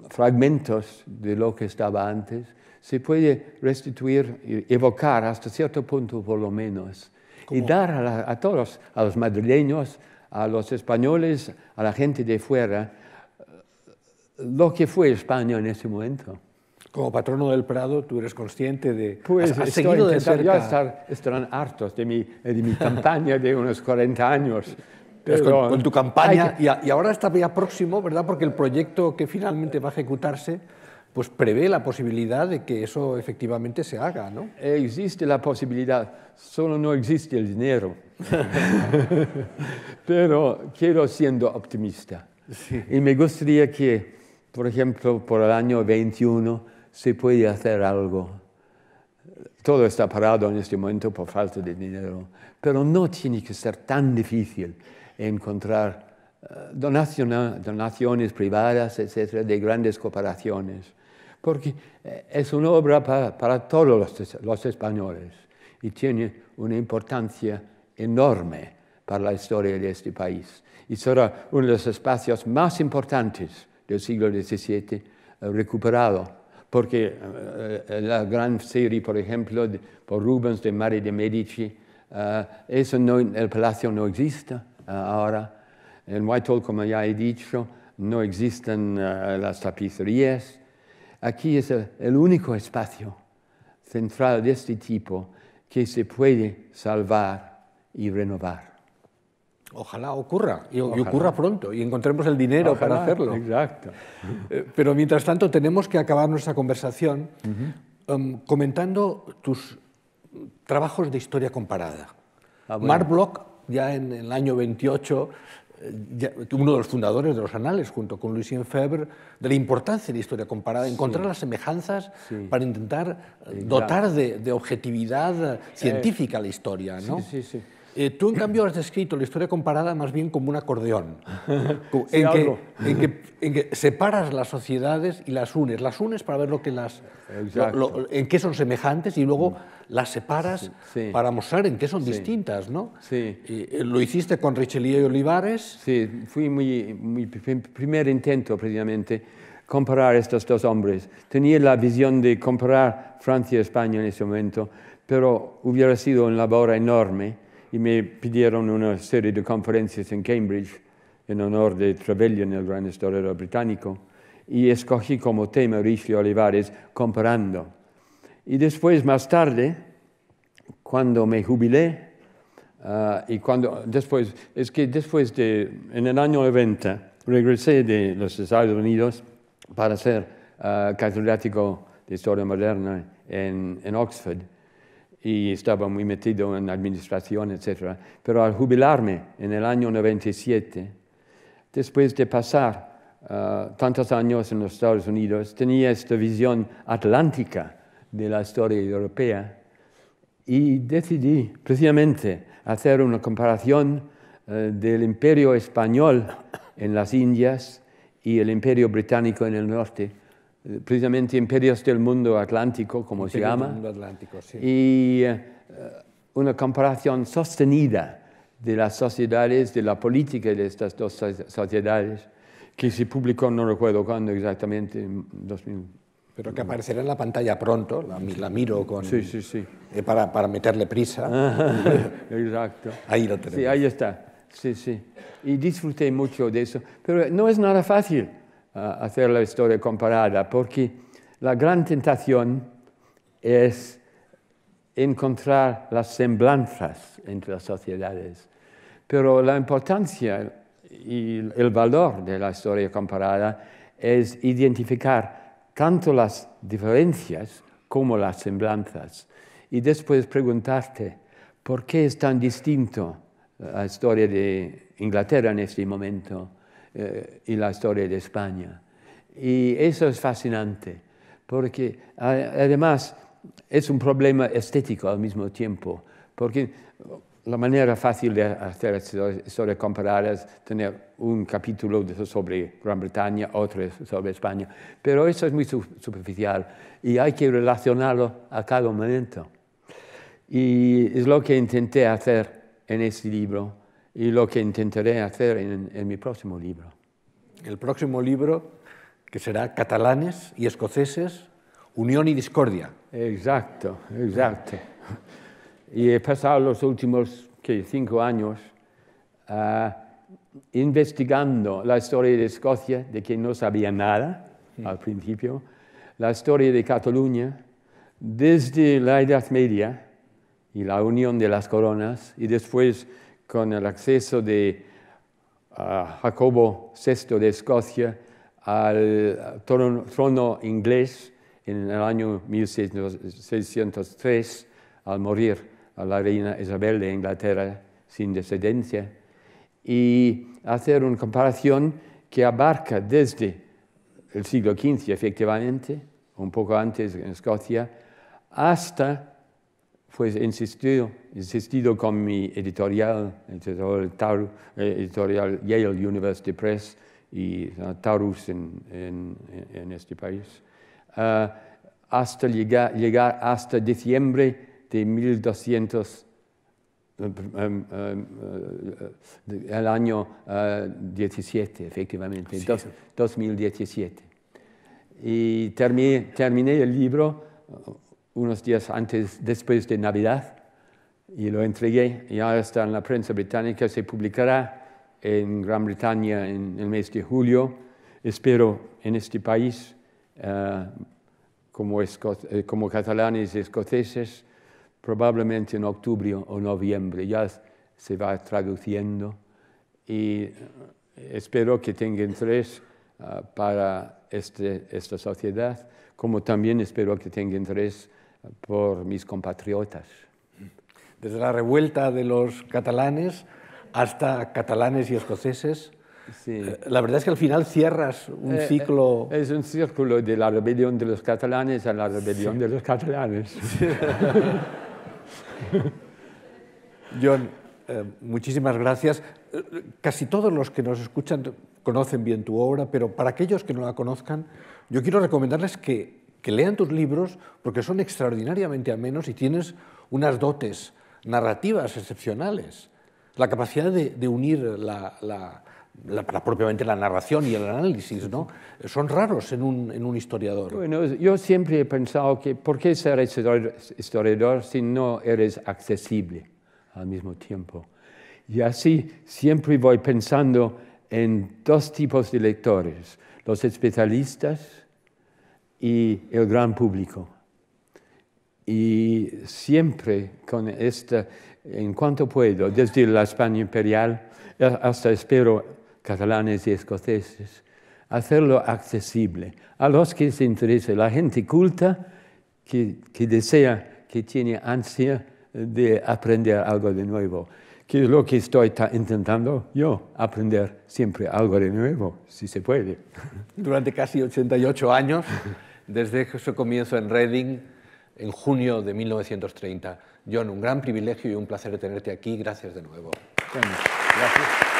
fragmentos de lo que estaba antes, se puede restituir, evocar hasta cierto punto por lo menos, y dar a, todos, a los madrileños, a los españoles, a la gente de fuera, eh, lo que fue España en ese momento. Como patrono del Prado, tú eres consciente de... Pues has, seguido de estar, estarán hartos de mi, de mi campaña de unos 40 años. [LAUGHS] Pero, con, tu campaña, y, ahora está ya próximo, ¿verdad? Porque el proyecto que finalmente va a ejecutarse pues prevé la posibilidad de que eso efectivamente se haga, ¿no? Eh, existe la posibilidad, solo no existe el dinero. [LAUGHS] Pero quiero siendo optimista. Y me gustaría que, por ejemplo, por el año 21 se pueda hacer algo. Todo está parado en este momento por falta de dinero, pero no tiene que ser tan difícil encontrar eh, donaciones privadas, etcétera, de grandes cooperaciones porque eh, es una obra para, todos los, españoles y tiene una importancia enorme para la historia de este país. Y será uno de los espacios más importantes del siglo XVII eh, recuperado porque eh, la gran serie, por ejemplo, por Rubens de Mari de Medici, eso no, el palacio no existe ahora. En Whitehall, como ya he dicho, no existen las tapicerías, Aquí es el único espacio central de este tipo que se puede salvar y renovar. Ojalá ocurra, y, ocurra pronto, y encontremos el dinero para hacerlo. Exacto. Eh, pero mientras tanto tenemos que acabar nuestra conversación um, comentando tus trabajos de historia comparada. Ah, Mark Bloch, ya en el año 28, uno de los fundadores de los anales, junto con Lucien Febvre, de la importancia de la historia comparada, encontrar las semejanzas para intentar dotar de, objetividad eh, científica la historia. ¿no? Eh, tú, en cambio, has descrito la historia comparada más bien como un acordeón, [LAUGHS] en, que, en, que, separas las sociedades y las unes. Las unes para ver lo que las, en qué son semejantes y luego mm las separas para mostrar en qué son distintas, ¿no? Sí. Eh, lo hiciste con Richelieu y Olivares. Sí, fue mi, primer intento precisamente comparar estos dos hombres. Tenía la visión de comparar Francia y España en ese momento, pero hubiera sido una labor enorme y me pidieron una serie de conferencias en Cambridge en honor de Trevelyan, el gran historiador británico, y escogí como tema Richelieu y Olivares comparando y después, más tarde, cuando me jubilé, ah, y cuando después, es que después de, en el año 90, regresé de los Estados Unidos para ser ah, catedrático de historia moderna en, Oxford y estaba muy metido en administración, etc. Pero al jubilarme en el año 97, después de pasar ah, tantos años en los Estados Unidos, tenía esta visión atlántica de la historia europea y decidí precisamente hacer una comparación eh, del imperio español en las Indias y el imperio británico en el norte, eh, precisamente imperios del mundo atlántico, como se llama, y eh, una comparación sostenida de las sociedades, de la política de estas dos sociedades, que se publicó, no recuerdo cuándo exactamente, en 2000 pero que aparecerá en la pantalla pronto, la, miro con, sí, sí, sí. Eh, para, meterle prisa. [LAUGHS] Exacto. Ahí lo tenemos. Sí, ahí está. Sí, sí. Y disfruté mucho de eso. Pero no es nada fácil ah, hacer la historia comparada, porque la gran tentación es encontrar las semblanzas entre las sociedades. Pero la importancia y el valor de la historia comparada es identificar tanto las diferencias como las semblanzas, y después preguntarte por qué es tan distinto eh, la historia de Inglaterra en este momento eh, y la historia de España. Y eso es fascinante, porque además es un problema estético al mismo tiempo, porque la manera fácil de hacer historias comparadas es tener un capítulo sobre Gran Bretaña, otro sobre España, pero eso es muy superficial y hay que relacionarlo a cada momento. Y es lo que intenté hacer en este libro y lo que intentaré hacer en, en mi próximo libro. El próximo libro, que será Catalanes y Escoceses, Unión y Discordia. Exacto, exacto y he pasado los últimos cinco años ah, investigando la historia de Escocia, de que no sabía nada al principio, la historia de Cataluña, desde la Edad Media y la unión de las coronas, y después con el acceso de ah, Jacobo VI de Escocia al trono inglés en el año 1603 al morir a la reina Isabel de Inglaterra sin descendencia y hacer una comparación que abarca desde el siglo XV, efectivamente, un poco antes en Escocia, hasta fue pues, insistido, insistido con mi editorial, editorial, eh, editorial Yale University Press y eh, Taurus en, este país, ah, hasta llegar, llegar hasta diciembre de 1200 el em, em, em, eh, año 17, eh, efectivamente, 2017. Y terminé, terminé, el libro eh, unos días antes, después de Navidad, y lo entregué. ya está en la prensa británica, se publicará en Gran Bretaña en el mes de julio. Espero en este país, como, como catalanes y escoceses, probablemente en octubre o noviembre, ya se va traduciendo y eh, espero que tenga interés ah, para este, esta sociedad, como también espero que tenga interés ah, por mis compatriotas. Desde la revuelta de los catalanes hasta catalanes y escoceses, eh, La verdad es que al final cierras un eh, ciclo. Es un círculo de la rebelión de los catalanes a la rebelión de los catalanes. [LAUGHS] [LAUGHS] John, eh, muchísimas gracias. Eh, casi todos los que nos escuchan conocen bien tu obra, pero para aquellos que no la conozcan, yo quiero recomendarles que, lean tus libros porque son extraordinariamente amenos y tienes unas dotes narrativas excepcionales. La capacidad de, unir la propiamente la narración y el análisis, ¿no? Son raros en un, en un, historiador. Bueno, yo siempre he pensado que ¿por qué ser historiador si no eres accesible al mismo tiempo? Y así siempre voy pensando en dos tipos de lectores, los especialistas y el gran público. Y siempre con esta, en cuanto puedo, desde la España imperial eh, hasta espero catalanes y escoceses, hacerlo accesible a los que se interesa, la gente culta que, que desea, que tiene ansia de aprender algo de nuevo, que es lo que estoy intentando yo, aprender siempre algo de nuevo, si se puede. [LAUGHS] Durante casi 88 años, desde su comienzo en Reading, en junio de 1930. John, un gran privilegio y un placer tenerte aquí. Gracias de nuevo. Gracias.